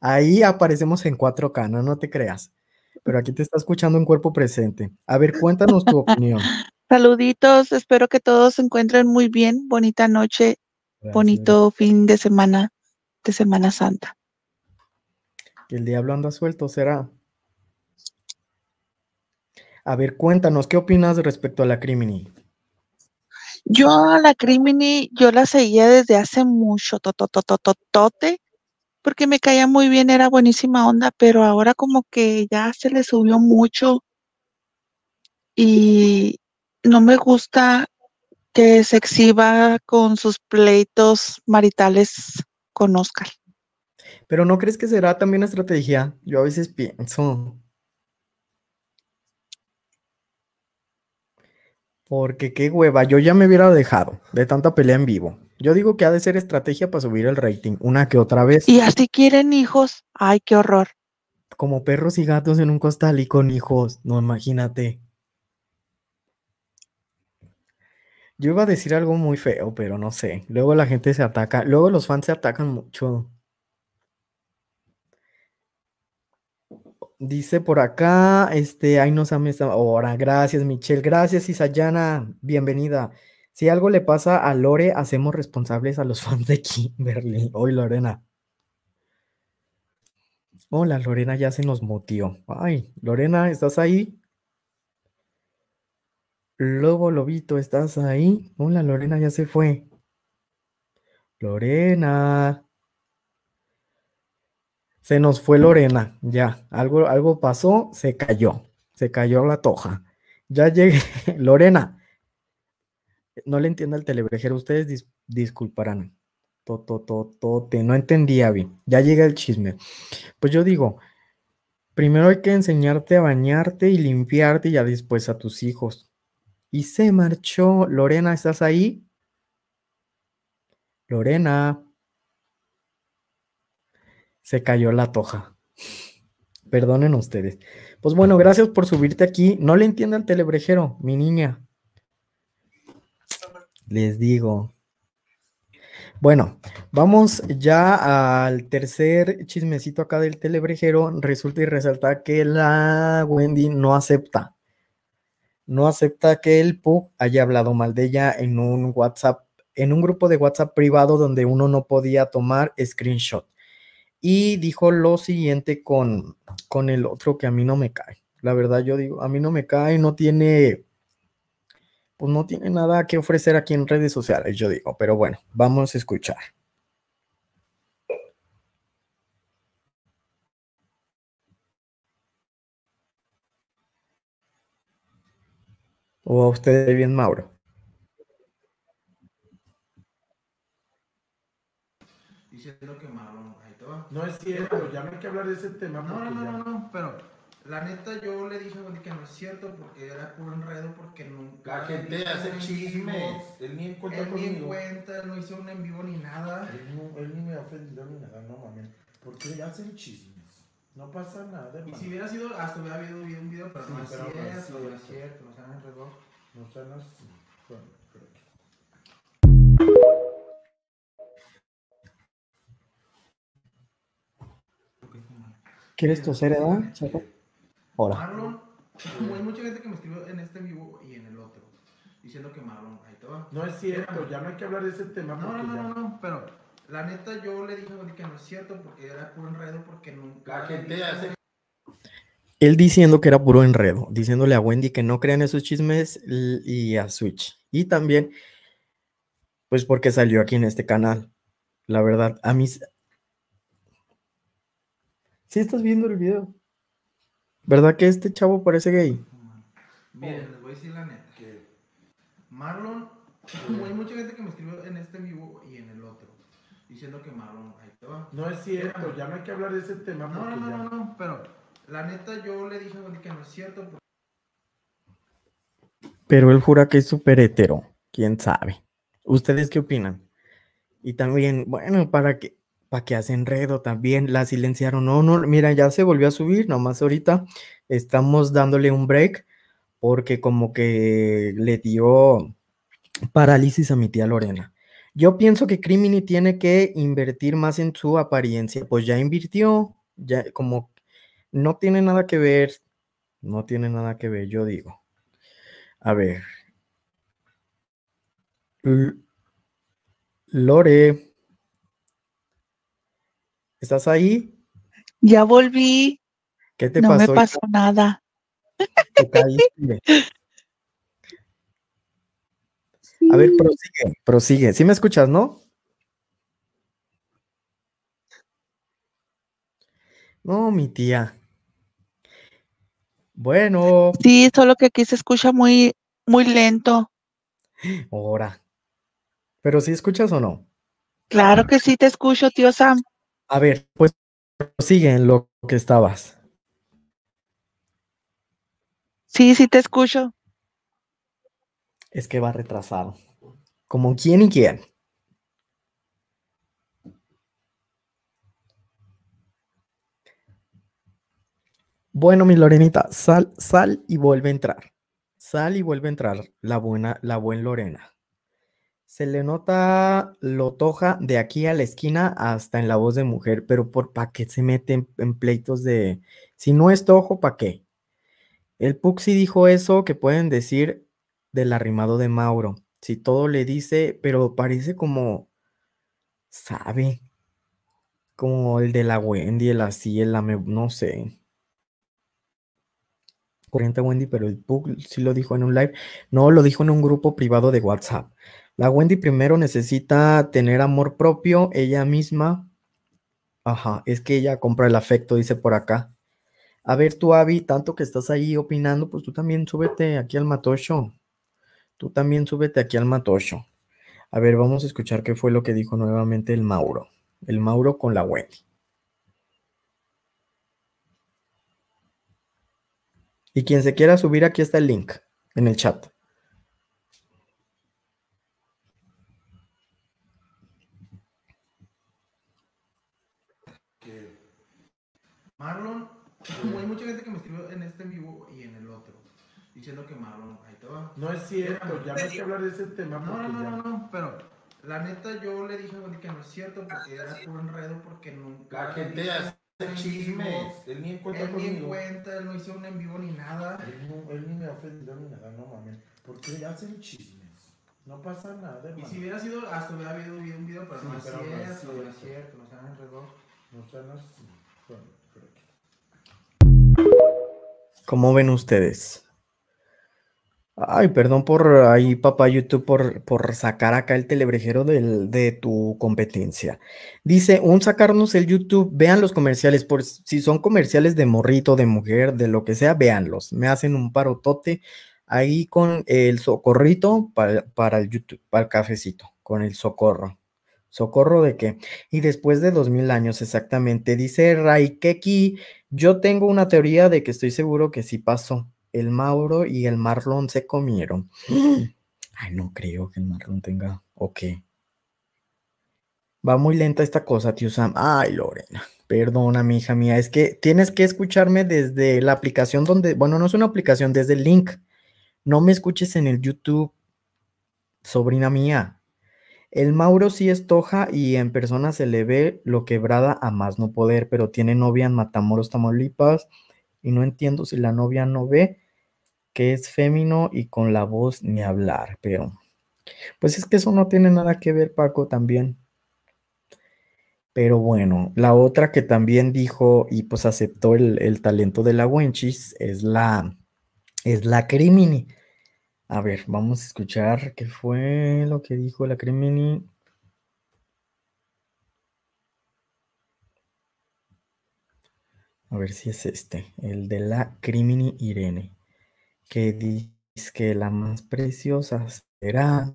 Ahí aparecemos en 4K, no, no te creas pero aquí te está escuchando un cuerpo presente. A ver, cuéntanos tu opinión. Saluditos, espero que todos se encuentren muy bien. Bonita noche, bonito fin de semana, de Semana Santa. El diablo anda suelto, será. A ver, cuéntanos, ¿qué opinas respecto a la Crimini? Yo a la Crimini, yo la seguía desde hace mucho, to-to-to-to-tote porque me caía muy bien, era buenísima onda, pero ahora como que ya se le subió mucho y no me gusta que se exhiba con sus pleitos maritales con Oscar. Pero ¿no crees que será también una estrategia? Yo a veces pienso. Porque qué hueva, yo ya me hubiera dejado de tanta pelea en vivo. Yo digo que ha de ser estrategia para subir el rating, una que otra vez. Y así quieren hijos. Ay, qué horror. Como perros y gatos en un costal y con hijos. No, imagínate. Yo iba a decir algo muy feo, pero no sé. Luego la gente se ataca. Luego los fans se atacan mucho. Dice por acá, este, ay, no esta ahora, gracias Michelle, gracias Isayana, bienvenida. Si algo le pasa a Lore, hacemos responsables a los fans de Kimberly. Hoy, Lorena. Hola, Lorena ya se nos motió. Ay, Lorena, ¿estás ahí? Lobo Lobito, ¿estás ahí? Hola, Lorena ya se fue. Lorena. Se nos fue Lorena, ya. Algo, algo pasó, se cayó. Se cayó la toja. Ya llegué. Lorena, no le entiendo al telebrejero, ustedes disculparán. dis disculparán. te no entendía bien. Ya llega el chisme. Pues yo digo, primero hay que enseñarte a bañarte y limpiarte y ya después a tus hijos. Y se marchó. Lorena, ¿estás ahí? Lorena. Se cayó la toja. Perdonen ustedes. Pues bueno, gracias por subirte aquí. No le entiendo al telebrejero, mi niña les digo. Bueno, vamos ya al tercer chismecito acá del telebrejero. Resulta y resalta que la Wendy no acepta. No acepta que el Pug haya hablado mal de ella en un WhatsApp, en un grupo de WhatsApp privado donde uno no podía tomar screenshot. Y dijo lo siguiente con, con el otro que a mí no me cae. La verdad, yo digo, a mí no me cae, no tiene pues no tiene nada que ofrecer aquí en redes sociales, yo digo, pero bueno, vamos a escuchar. ¿O a usted bien, Mauro? Diciendo que Mauro, No es cierto, ya no hay que hablar de ese tema. No, no, no, no, pero la neta, yo le dije que no es cierto porque era puro enredo, porque nunca. La gente hace chismes. Él ni encuentra Él ni cuenta, no hizo un en vivo ni nada. Él, no- ni me ha ofendido ni nada, no mames. Porque le hacen chismes. No pasa nada, Y si hubiera sido, hasta hubiera habido un video, pero Sí, no es no es cierto, no es cierto. no sean ha No así. Bueno, creo que- ¿Quieres toser, edad, Chapo? Hola. Marlon, hay mucha gente que me escribió en este vivo y en el otro, diciendo que Marlon, ahí te No es cierto, ya no hay que hablar de ese tema. No, no, no, no, pero la neta yo le dije a Wendy que no es cierto porque era puro enredo, porque nunca. La Él diciendo que era puro enredo, diciéndole a Wendy que no crean esos chismes y a Switch. Y también, pues porque salió aquí en este canal. La verdad, a mis... ¿Si estás viendo el video? ¿Verdad que este chavo parece gay? Miren, les voy a decir la neta. Marlon, hay mucha gente que me escribió en este vivo y en el otro, diciendo que Marlon ahí te va. No es cierto, ya no hay que hablar de ese tema. No, no, no, no, pero la neta yo le dije que no es cierto. Pero él jura que es súper hétero. quién sabe. ¿Ustedes qué opinan? Y también, bueno, para que para que hace enredo también, la silenciaron, no, no, mira, ya se volvió a subir, nomás ahorita estamos dándole un break porque como que le dio parálisis a mi tía Lorena. Yo pienso que Crimini tiene que invertir más en su apariencia, pues ya invirtió, ya como no tiene nada que ver, no tiene nada que ver, yo digo. A ver. Lore. ¿Estás ahí? Ya volví. ¿Qué te pasó? No me pasó nada. A ver, prosigue, prosigue. ¿Sí me escuchas, no? No, mi tía. Bueno. Sí, solo que aquí se escucha muy, muy lento. Ahora. ¿Pero sí escuchas o no? Claro que sí te escucho, tío Sam. A ver, pues sigue en lo que estabas. Sí, sí te escucho. Es que va retrasado. Como quién y quién. Bueno, mi Lorenita, sal, sal y vuelve a entrar. Sal y vuelve a entrar la buena, la buen Lorena. Se le nota lo toja de aquí a la esquina hasta en la voz de mujer, pero por pa' qué se meten en, pleitos de si no es tojo, ¿pa' qué? El Puxi dijo eso que pueden decir del arrimado de Mauro. Si todo le dice, pero parece como sabe, como el de la Wendy, el así, el no sé. Corriente Wendy, pero el Puxi sí lo dijo en un live. No, lo dijo en un grupo privado de WhatsApp. La Wendy primero necesita tener amor propio ella misma. Ajá, es que ella compra el afecto, dice por acá. A ver, tú, Avi, tanto que estás ahí opinando, pues tú también súbete aquí al matosho. Tú también súbete aquí al matosho. A ver, vamos a escuchar qué fue lo que dijo nuevamente el Mauro. El Mauro con la Wendy. Y quien se quiera subir, aquí está el link en el chat. Marlon, hay mucha gente que me escribió en este en vivo y en el otro, diciendo que Marlon, ahí te va. No es cierto, ya no hay que hablar de ese tema. No, no, no, no, pero la neta yo le dije que no es cierto porque era un enredo porque nunca... La gente hace chismes, él ni en Él él no hizo un en vivo ni nada. Él, ni me ha ni nada, no mames. Porque hacen chismes? No pasa nada, Y si hubiera sido, hasta hubiera habido un video, pero no, es, no es cierto, no es cierto, no sean enredos. No sean así. Bueno. ¿Cómo ven ustedes? Ay, perdón por ahí, papá YouTube, por, por sacar acá el telebrejero de tu competencia. Dice, un sacarnos el YouTube, vean los comerciales, por si son comerciales de morrito, de mujer, de lo que sea, véanlos. Me hacen un parotote ahí con el socorrito para, para el YouTube, para el cafecito, con el socorro. ¿Socorro de qué? Y después de dos mil años exactamente, dice Raikeki yo tengo una teoría de que estoy seguro que sí pasó. El Mauro y el Marlon se comieron. Ay, no creo que el Marlon tenga. Ok. Va muy lenta esta cosa, tío Sam. Ay, Lorena. Perdona, mi hija mía. Es que tienes que escucharme desde la aplicación donde. Bueno, no es una aplicación, desde el link. No me escuches en el YouTube, sobrina mía. El Mauro sí es toja y en persona se le ve lo quebrada a más no poder, pero tiene novia en Matamoros, Tamaulipas, y no entiendo si la novia no ve que es fémino y con la voz ni hablar, pero pues es que eso no tiene nada que ver, Paco, también. Pero bueno, la otra que también dijo y pues aceptó el, talento de la Wenchis es la, es la Crimini. A ver, vamos a escuchar qué fue lo que dijo la Crimini. A ver si es este, el de la Crimini Irene, que dice que la más preciosa será.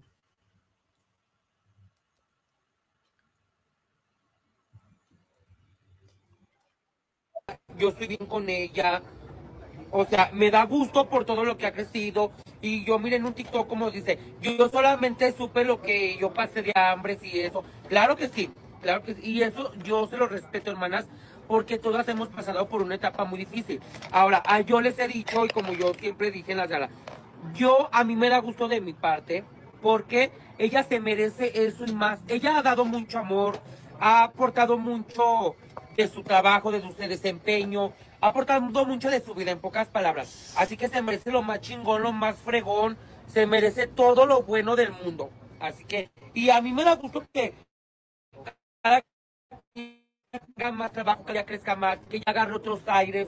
Yo estoy bien con ella, o sea, me da gusto por todo lo que ha crecido. Y yo miren un TikTok como dice, yo solamente supe lo que yo pasé de hambre y eso. Claro que sí, claro que sí. Y eso yo se lo respeto, hermanas, porque todas hemos pasado por una etapa muy difícil. Ahora, a ah, yo les he dicho, y como yo siempre dije en la sala, yo a mí me da gusto de mi parte, porque ella se merece eso y más. Ella ha dado mucho amor, ha aportado mucho de su trabajo, de su desempeño, aportando mucho de su vida en pocas palabras. Así que se merece lo más chingón, lo más fregón, se merece todo lo bueno del mundo. Así que, y a mí me da gusto que cada tenga más trabajo, que ya crezca más, que ya agarre otros aires.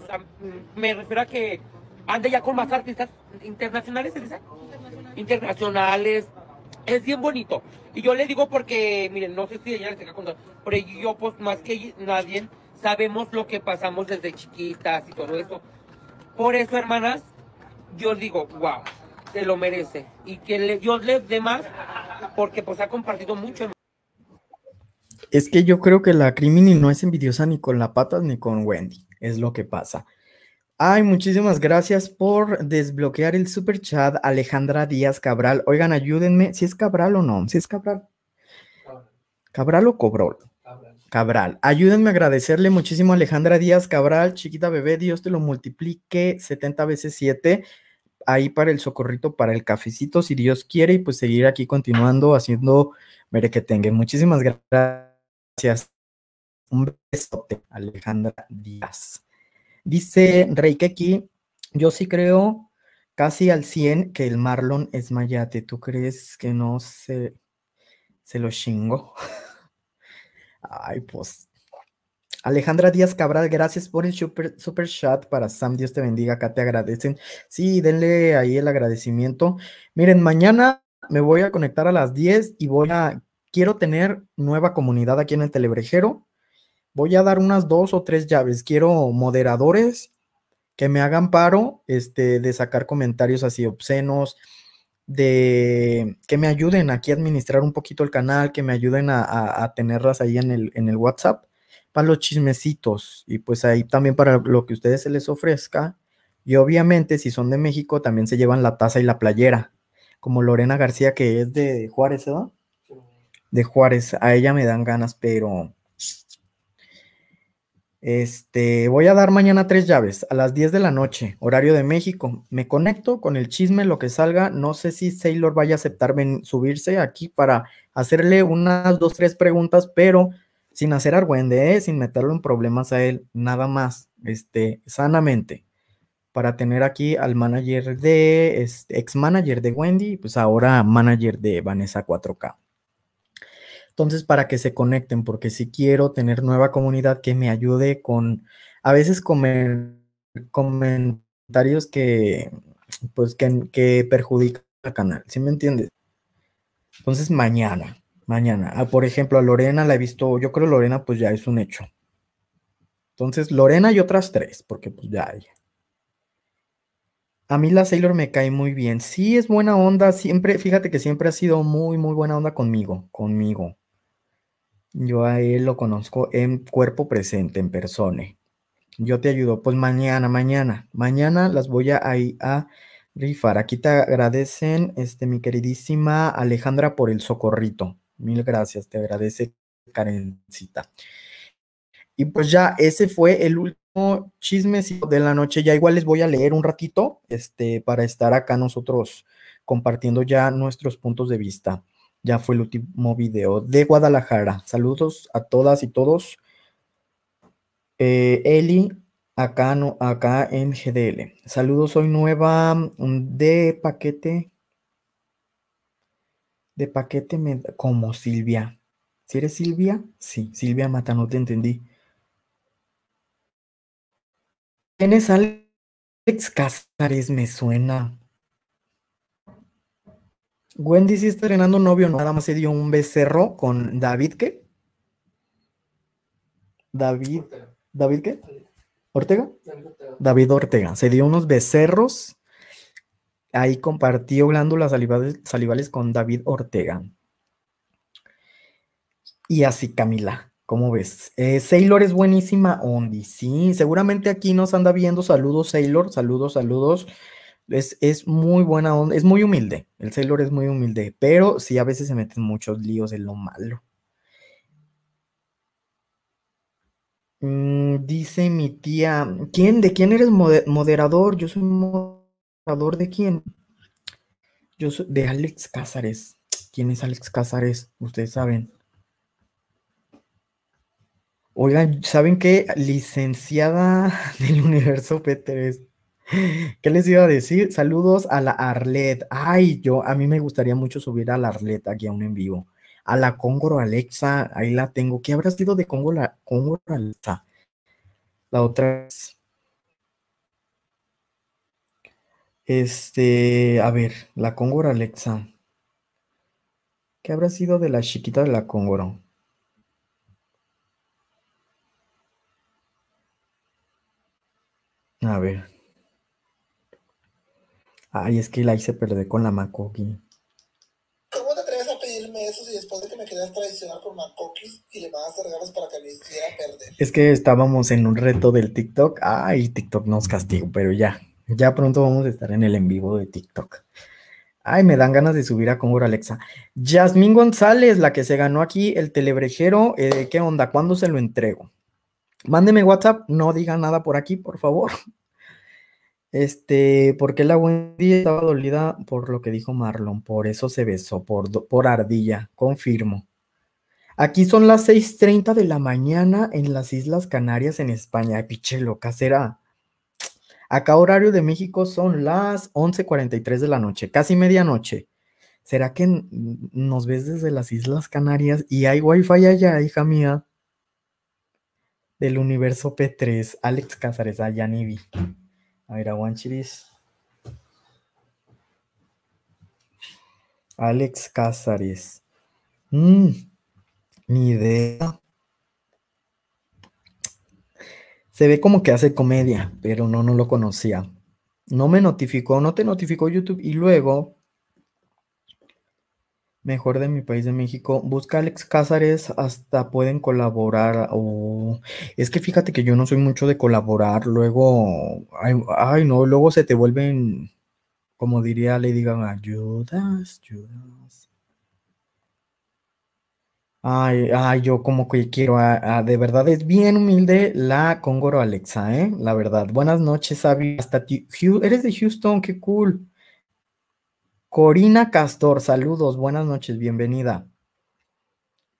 me refiero a que ande ya con más artistas internacionales, ¿se dice? Internacionales. Es bien bonito. Y yo le digo porque, miren, no sé si ella les está contando, pero yo, pues, más que nadie, sabemos lo que pasamos desde chiquitas y todo eso. Por eso, hermanas, yo digo, wow, se lo merece. Y que Dios les dé más, porque pues ha compartido mucho. Es que yo creo que la Crimini no es envidiosa ni con la patas ni con Wendy. Es lo que pasa. Ay, muchísimas gracias por desbloquear el super chat, Alejandra Díaz Cabral. Oigan, ayúdenme, si es Cabral o no, si es Cabral. Cabral o Cobrol. Cabral. Ayúdenme a agradecerle muchísimo a Alejandra Díaz Cabral, chiquita bebé, Dios te lo multiplique 70 veces 7 ahí para el socorrito, para el cafecito, si Dios quiere, y pues seguir aquí continuando haciendo mere que tenga. Muchísimas gracias. Un besote, Alejandra Díaz. Dice Reikeki, yo sí creo casi al 100 que el Marlon es Mayate. ¿Tú crees que no se, se lo chingo? Ay, pues. Alejandra Díaz Cabral, gracias por el super, super chat para Sam. Dios te bendiga, acá te agradecen. Sí, denle ahí el agradecimiento. Miren, mañana me voy a conectar a las 10 y voy a. Quiero tener nueva comunidad aquí en el Telebrejero. Voy a dar unas dos o tres llaves. Quiero moderadores que me hagan paro este, de sacar comentarios así obscenos, de que me ayuden aquí a administrar un poquito el canal, que me ayuden a, tenerlas ahí en el, en el WhatsApp para los chismecitos y pues ahí también para lo que ustedes se les ofrezca. Y obviamente si son de México también se llevan la taza y la playera, como Lorena García que es de Juárez, ¿verdad? De Juárez, a ella me dan ganas, pero este, voy a dar mañana tres llaves a las 10 de la noche, horario de México. Me conecto con el chisme, lo que salga. No sé si Sailor vaya a aceptar subirse aquí para hacerle unas dos, tres preguntas, pero sin hacer argüende, ¿eh? sin meterle en problemas a él, nada más, este, sanamente. Para tener aquí al manager de, este, ex manager de Wendy, pues ahora manager de Vanessa 4K. Entonces, para que se conecten, porque si quiero tener nueva comunidad que me ayude con, a veces comer, comentarios que, pues, que, que perjudican al canal, ¿sí me entiendes? Entonces, mañana, mañana. Ah, por ejemplo, a Lorena la he visto, yo creo Lorena pues ya es un hecho. Entonces, Lorena y otras tres, porque pues ya hay. A mí la Sailor me cae muy bien. Sí, es buena onda, siempre, fíjate que siempre ha sido muy, muy buena onda conmigo, conmigo. Yo a él lo conozco en cuerpo presente, en persona. Yo te ayudo, pues mañana, mañana, mañana las voy a, a rifar. Aquí te agradecen, este, mi queridísima Alejandra, por el socorrito. Mil gracias, te agradece Karencita. Y pues ya, ese fue el último chismecito de la noche. Ya igual les voy a leer un ratito, este, para estar acá nosotros compartiendo ya nuestros puntos de vista ya fue el último video de Guadalajara. Saludos a todas y todos. Eh, Eli, acá, no, en GDL. Saludos, soy nueva mm, de paquete. De paquete como Silvia. ¿Si eres Silvia? Sí, Silvia Mata, no te entendí. ¿Tienes Alex Casares Me suena. Wendy sí está estrenando novio, nada más se dio un becerro con David, ¿qué? David, ¿David qué? ¿Ortega? David Ortega. Se dio unos becerros. Ahí compartió glándulas salivales, salivales con David Ortega. Y así, Camila, ¿cómo ves? Eh, Sailor es buenísima, Ondi. Sí, seguramente aquí nos anda viendo. Saludos, Sailor. Saludos, saludos. Es, muy buena onda, es muy humilde. El Sailor es muy humilde, pero sí a veces se meten muchos líos en lo malo. Mm, dice mi tía, ¿quién? ¿De quién eres moderador? Yo soy moderador de quién? Yo soy de Alex Cázares. ¿Quién es Alex Cázares? Ustedes saben. Oigan, ¿saben qué? Licenciada del universo P3. ¿Qué les iba a decir? Saludos a la Arlet. Ay, yo, a mí me gustaría mucho subir a la Arlet aquí a un en vivo. A la Congro Alexa, ahí la tengo. ¿Qué habrá sido de Congo, la, Congro Alexa? La otra Este, a ver, la Congoro Alexa. ¿Qué habrá sido de la chiquita de la Congoro? A ver. Ay, es que la se perder con la Macoqui. ¿Cómo te atreves a pedirme eso si después de que me quedas traicionar por Makoki y le mandas regalos para que me hiciera perder? Es que estábamos en un reto del TikTok. Ay, TikTok nos castigo, pero ya. Ya pronto vamos a estar en el en vivo de TikTok. Ay, me dan ganas de subir a Congor Alexa. Yasmín González, la que se ganó aquí el telebrejero. Eh, ¿Qué onda? ¿Cuándo se lo entrego? Mándeme WhatsApp, no diga nada por aquí, por favor. Este, porque la Wendy estaba dolida por lo que dijo Marlon, por eso se besó, por, ardilla, confirmo. Aquí son las 6:30 de la mañana en las Islas Canarias, en España. Piche loca será. Acá horario de México son las 11:43 de la noche, casi medianoche. ¿Será que nos ves desde las Islas Canarias y hay wifi allá, hija mía? Del universo P3, Alex Cázares, allá a Wanchiris. Alex Cázares. Mm, ni idea. Se ve como que hace comedia, pero no, no lo conocía. No me notificó, no te notificó YouTube y luego mejor de mi país de México. Busca Alex Cázares, hasta pueden colaborar. O es que fíjate que yo no soy mucho de colaborar. Luego, ay, no, luego se te vuelven, como diría le digan ayudas, ayudas. Ay, ay, yo como que quiero, ah, ah, de verdad es bien humilde la Congoro Alexa, ¿eh? La verdad. Buenas noches, Abby. Hasta ti, eres de Houston, qué cool. Corina Castor, saludos, buenas noches, bienvenida.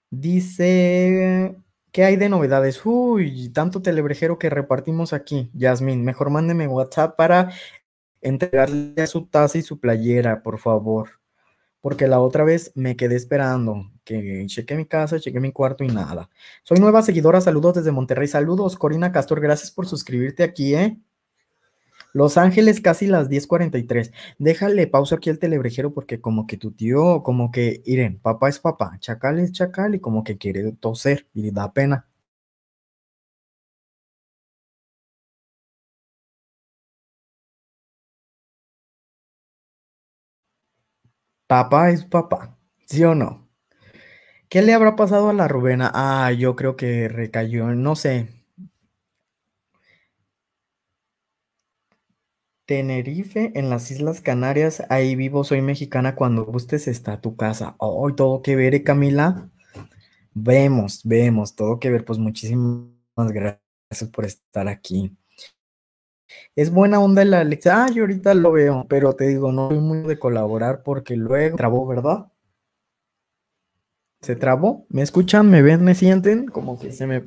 Dice, ¿qué hay de novedades? Uy, tanto telebrejero que repartimos aquí. Yasmín, mejor mándeme WhatsApp para entregarle su taza y su playera, por favor. Porque la otra vez me quedé esperando, que chequé mi casa, chequé mi cuarto y nada. Soy nueva seguidora, saludos desde Monterrey, saludos Corina Castor, gracias por suscribirte aquí, ¿eh? Los Ángeles casi las 10:43. Déjale pausa aquí el telebrejero porque como que tu tío, como que, Irene, papá es papá, chacal es chacal y como que quiere toser y da pena. Papá es papá, ¿sí o no? ¿Qué le habrá pasado a la Rubena? Ah, yo creo que recayó, no sé, Tenerife, en las Islas Canarias, ahí vivo, soy mexicana, cuando gustes está tu casa. Hoy todo que ver, eh, Camila. Vemos, vemos, todo que ver. Pues muchísimas gracias por estar aquí. Es buena onda la Alexa. Ah, yo ahorita lo veo, pero te digo, no soy muy de colaborar porque luego trabó, ¿verdad? ¿Se trabó? ¿Me escuchan? ¿Me ven? ¿Me sienten? Como que se me...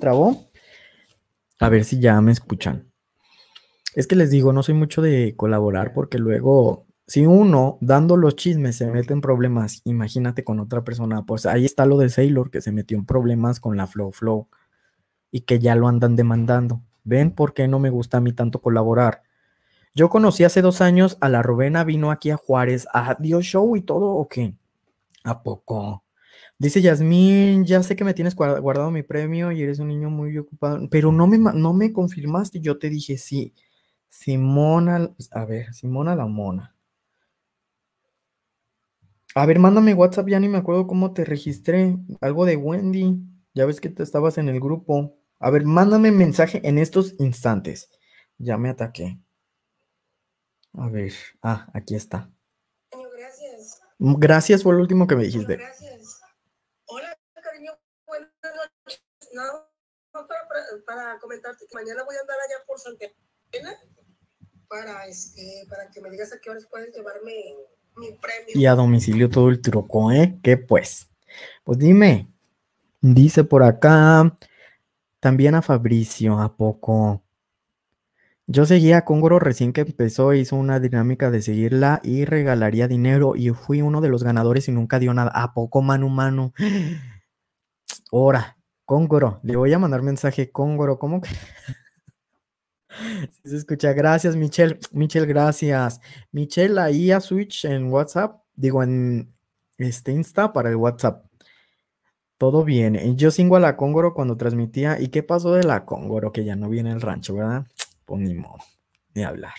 trabó? A ver si ya me escuchan. Es que les digo, no soy mucho de colaborar porque luego, si uno dando los chismes se mete en problemas, imagínate con otra persona, pues ahí está lo de Sailor que se metió en problemas con la Flow Flow y que ya lo andan demandando. ¿Ven por qué no me gusta a mí tanto colaborar? Yo conocí hace dos años a la Rubena, vino aquí a Juárez, a ah, Dios Show y todo, ¿o qué? ¿A poco? Dice Yasmín, ya sé que me tienes guardado mi premio y eres un niño muy ocupado, pero no me, no me confirmaste, yo te dije sí. Simona, pues, a ver, Simona la mona. A ver, mándame WhatsApp, ya ni me acuerdo cómo te registré. Algo de Wendy. Ya ves que te estabas en el grupo. A ver, mándame mensaje en estos instantes. Ya me ataqué. A ver, ah, aquí está. Gracias. Gracias fue lo último que me dijiste. Gracias. Hola, cariño, buenas noches. no, para, para, comentarte que mañana voy a andar allá por Elena para, este, para que me digas a qué horas puedes llevarme mi premio. Y a domicilio todo el truco, ¿eh? ¿Qué pues? Pues dime, dice por acá también a Fabricio, ¿a poco? Yo seguía a Congoro recién que empezó, hizo una dinámica de seguirla y regalaría dinero y fui uno de los ganadores y nunca dio nada. ¿A poco, mano, mano? Ahora, Congoro, le voy a mandar mensaje, Congoro, ¿cómo que? Sí se escucha. Gracias, Michelle. Michelle, gracias. Michelle, ahí a Switch en WhatsApp, digo en este Insta para el WhatsApp. Todo bien. Yo sigo a la Congoro cuando transmitía. ¿Y qué pasó de la Congoro? Que ya no viene el rancho, ¿verdad? Pues ni hablar.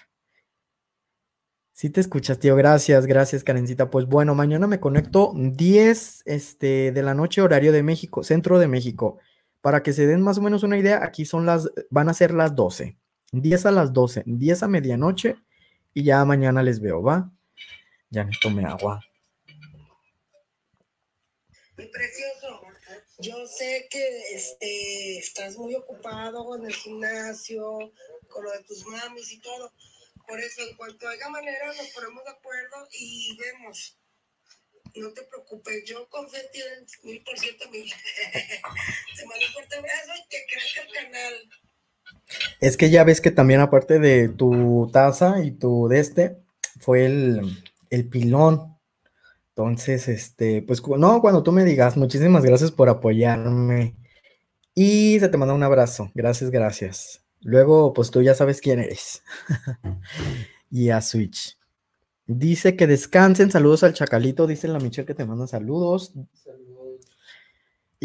si te escuchas, tío. Gracias, gracias, Karencita. Pues bueno, mañana me conecto 10 este, de la noche, horario de México, centro de México. Para que se den más o menos una idea, aquí son las, van a ser las 12. 10 a las 12, 10 a medianoche y ya mañana les veo, ¿va? Ya me tomé agua. Mi precioso, yo sé que este, estás muy ocupado en el gimnasio, con lo de tus mamis y todo. Por eso, en cuanto haya manera, nos ponemos de acuerdo y vemos. No te preocupes, yo confío en ti mil por ciento, mil. Te mando un fuerte abrazo y que crezca el canal. Es que ya ves que también aparte de tu taza y tu de este, fue el, el pilón. Entonces, este, pues no, cuando tú me digas, muchísimas gracias por apoyarme. Y se te manda un abrazo. Gracias, gracias. Luego, pues tú ya sabes quién eres. y a Switch. Dice que descansen. Saludos al Chacalito. Dice la Michelle que te manda saludos.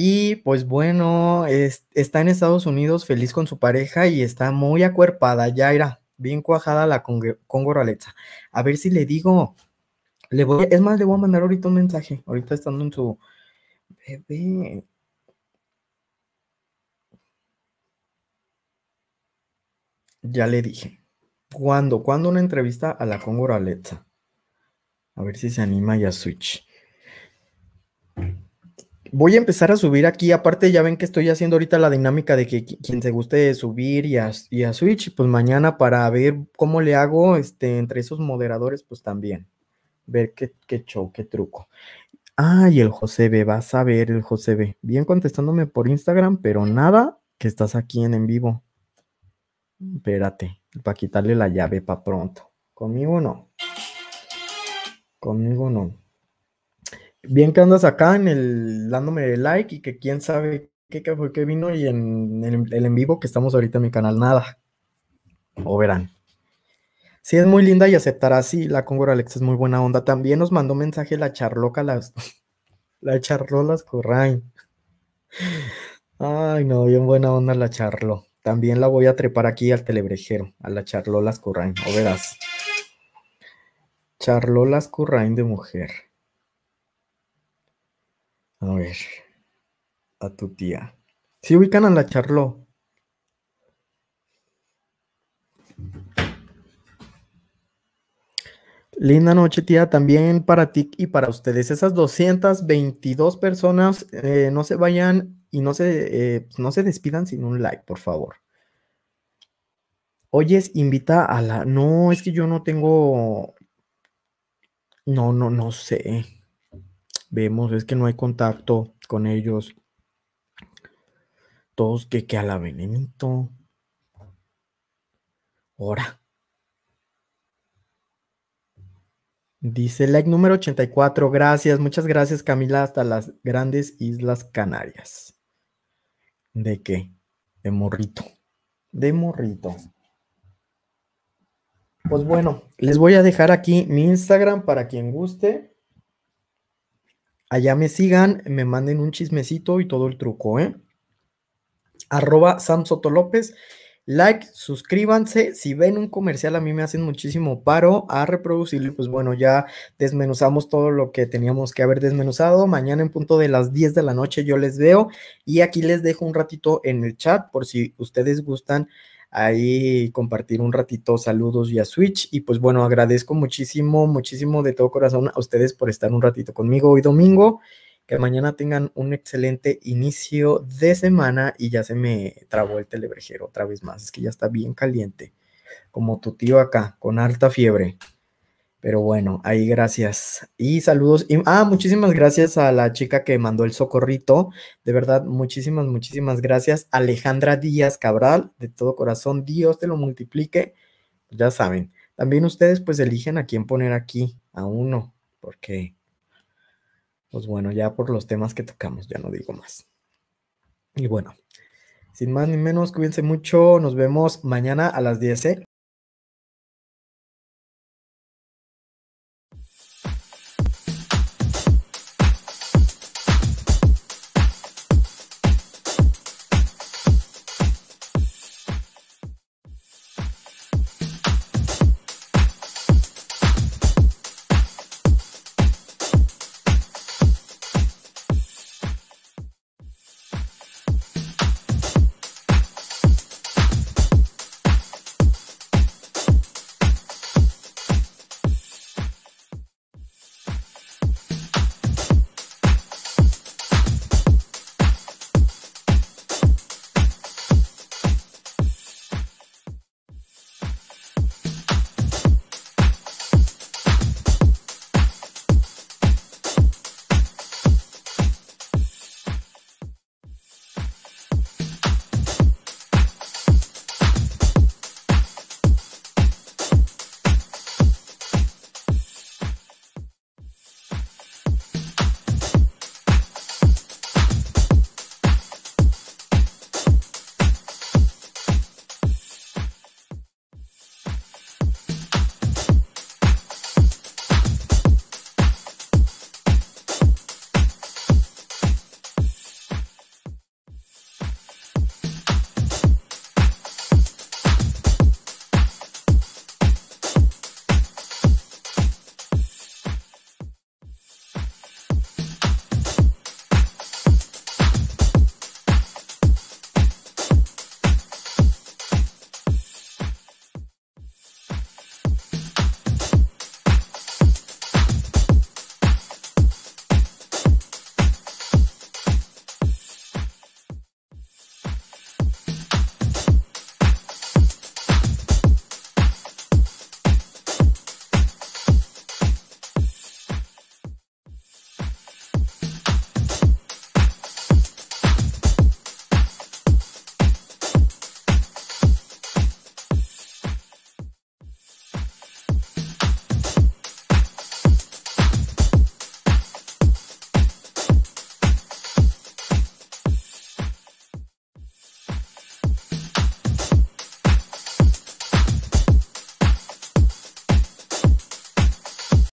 Y pues bueno, está en Estados Unidos feliz con su pareja y está muy acuerpada, ya bien cuajada la Congo A ver si le digo, le voy, es más, le voy a mandar ahorita un mensaje, ahorita estando en su bebé. Ya le dije. ¿Cuándo? ¿Cuándo una entrevista a la Congo A ver si se anima ya Switch. Voy a empezar a subir aquí, aparte ya ven que estoy haciendo ahorita la dinámica de que quien se guste subir y a, y Switch, pues mañana para ver cómo le hago este, entre esos moderadores, pues también, ver qué, show, qué truco. Ay, el José B, vas a ver el José B, bien contestándome por Instagram, pero nada que estás aquí en en vivo. Espérate, para quitarle la llave para pronto. Conmigo no. Conmigo no bien que andas acá en el dándome like y que quién sabe qué, fue que vino y en el, en vivo que estamos ahorita en mi canal, nada. O verán. Sí, es muy linda y aceptará. Sí, la Congora Alex es muy buena onda. También nos mandó mensaje la charloca, las, la charlolas Corrain. Ay, no, bien buena onda la charlo. También la voy a trepar aquí al telebrejero, a la charlolas Corrain. O verás. Charlolas Corrain de mujer. A ver. A tu tía. Si ubican a la charló. Linda noche, tía, también para ti y para ustedes. Esas 222 personas, eh, no se vayan y no se, eh, pues, no se despidan sin un like, por favor. Oyes, invita a la... No, es que yo no tengo... No, no, no sé vemos es que no hay contacto con ellos. Todos que, que la venenito. Ahora. Dice like número 84. Gracias, muchas gracias Camila hasta las grandes islas Canarias. ¿De qué? De morrito. De morrito. Pues bueno, les voy a dejar aquí mi Instagram para quien guste. Allá me sigan, me manden un chismecito y todo el truco, ¿eh? Arroba Sam Soto López. Like, suscríbanse. Si ven un comercial, a mí me hacen muchísimo paro a reproducirlo. Pues bueno, ya desmenuzamos todo lo que teníamos que haber desmenuzado. Mañana en punto de las 10 de la noche yo les veo. Y aquí les dejo un ratito en el chat por si ustedes gustan ahí compartir un ratito saludos ya Switch. Y pues bueno, agradezco muchísimo, muchísimo de todo corazón a ustedes por estar un ratito conmigo hoy domingo. Que mañana tengan un excelente inicio de semana y ya se me trabó el telebrejero otra vez más. Es que ya está bien caliente, como tu tío acá, con alta fiebre. Pero bueno, ahí gracias. Y saludos. Y, ah, muchísimas gracias a la chica que mandó el socorrito. De verdad, muchísimas, muchísimas gracias. Alejandra Díaz Cabral, de todo corazón, Dios te lo multiplique. Ya saben. También ustedes pues eligen a quién poner aquí, a uno, porque, pues bueno, ya por los temas que tocamos, ya no digo más. Y bueno, sin más ni menos, cuídense mucho. Nos vemos mañana a las 10.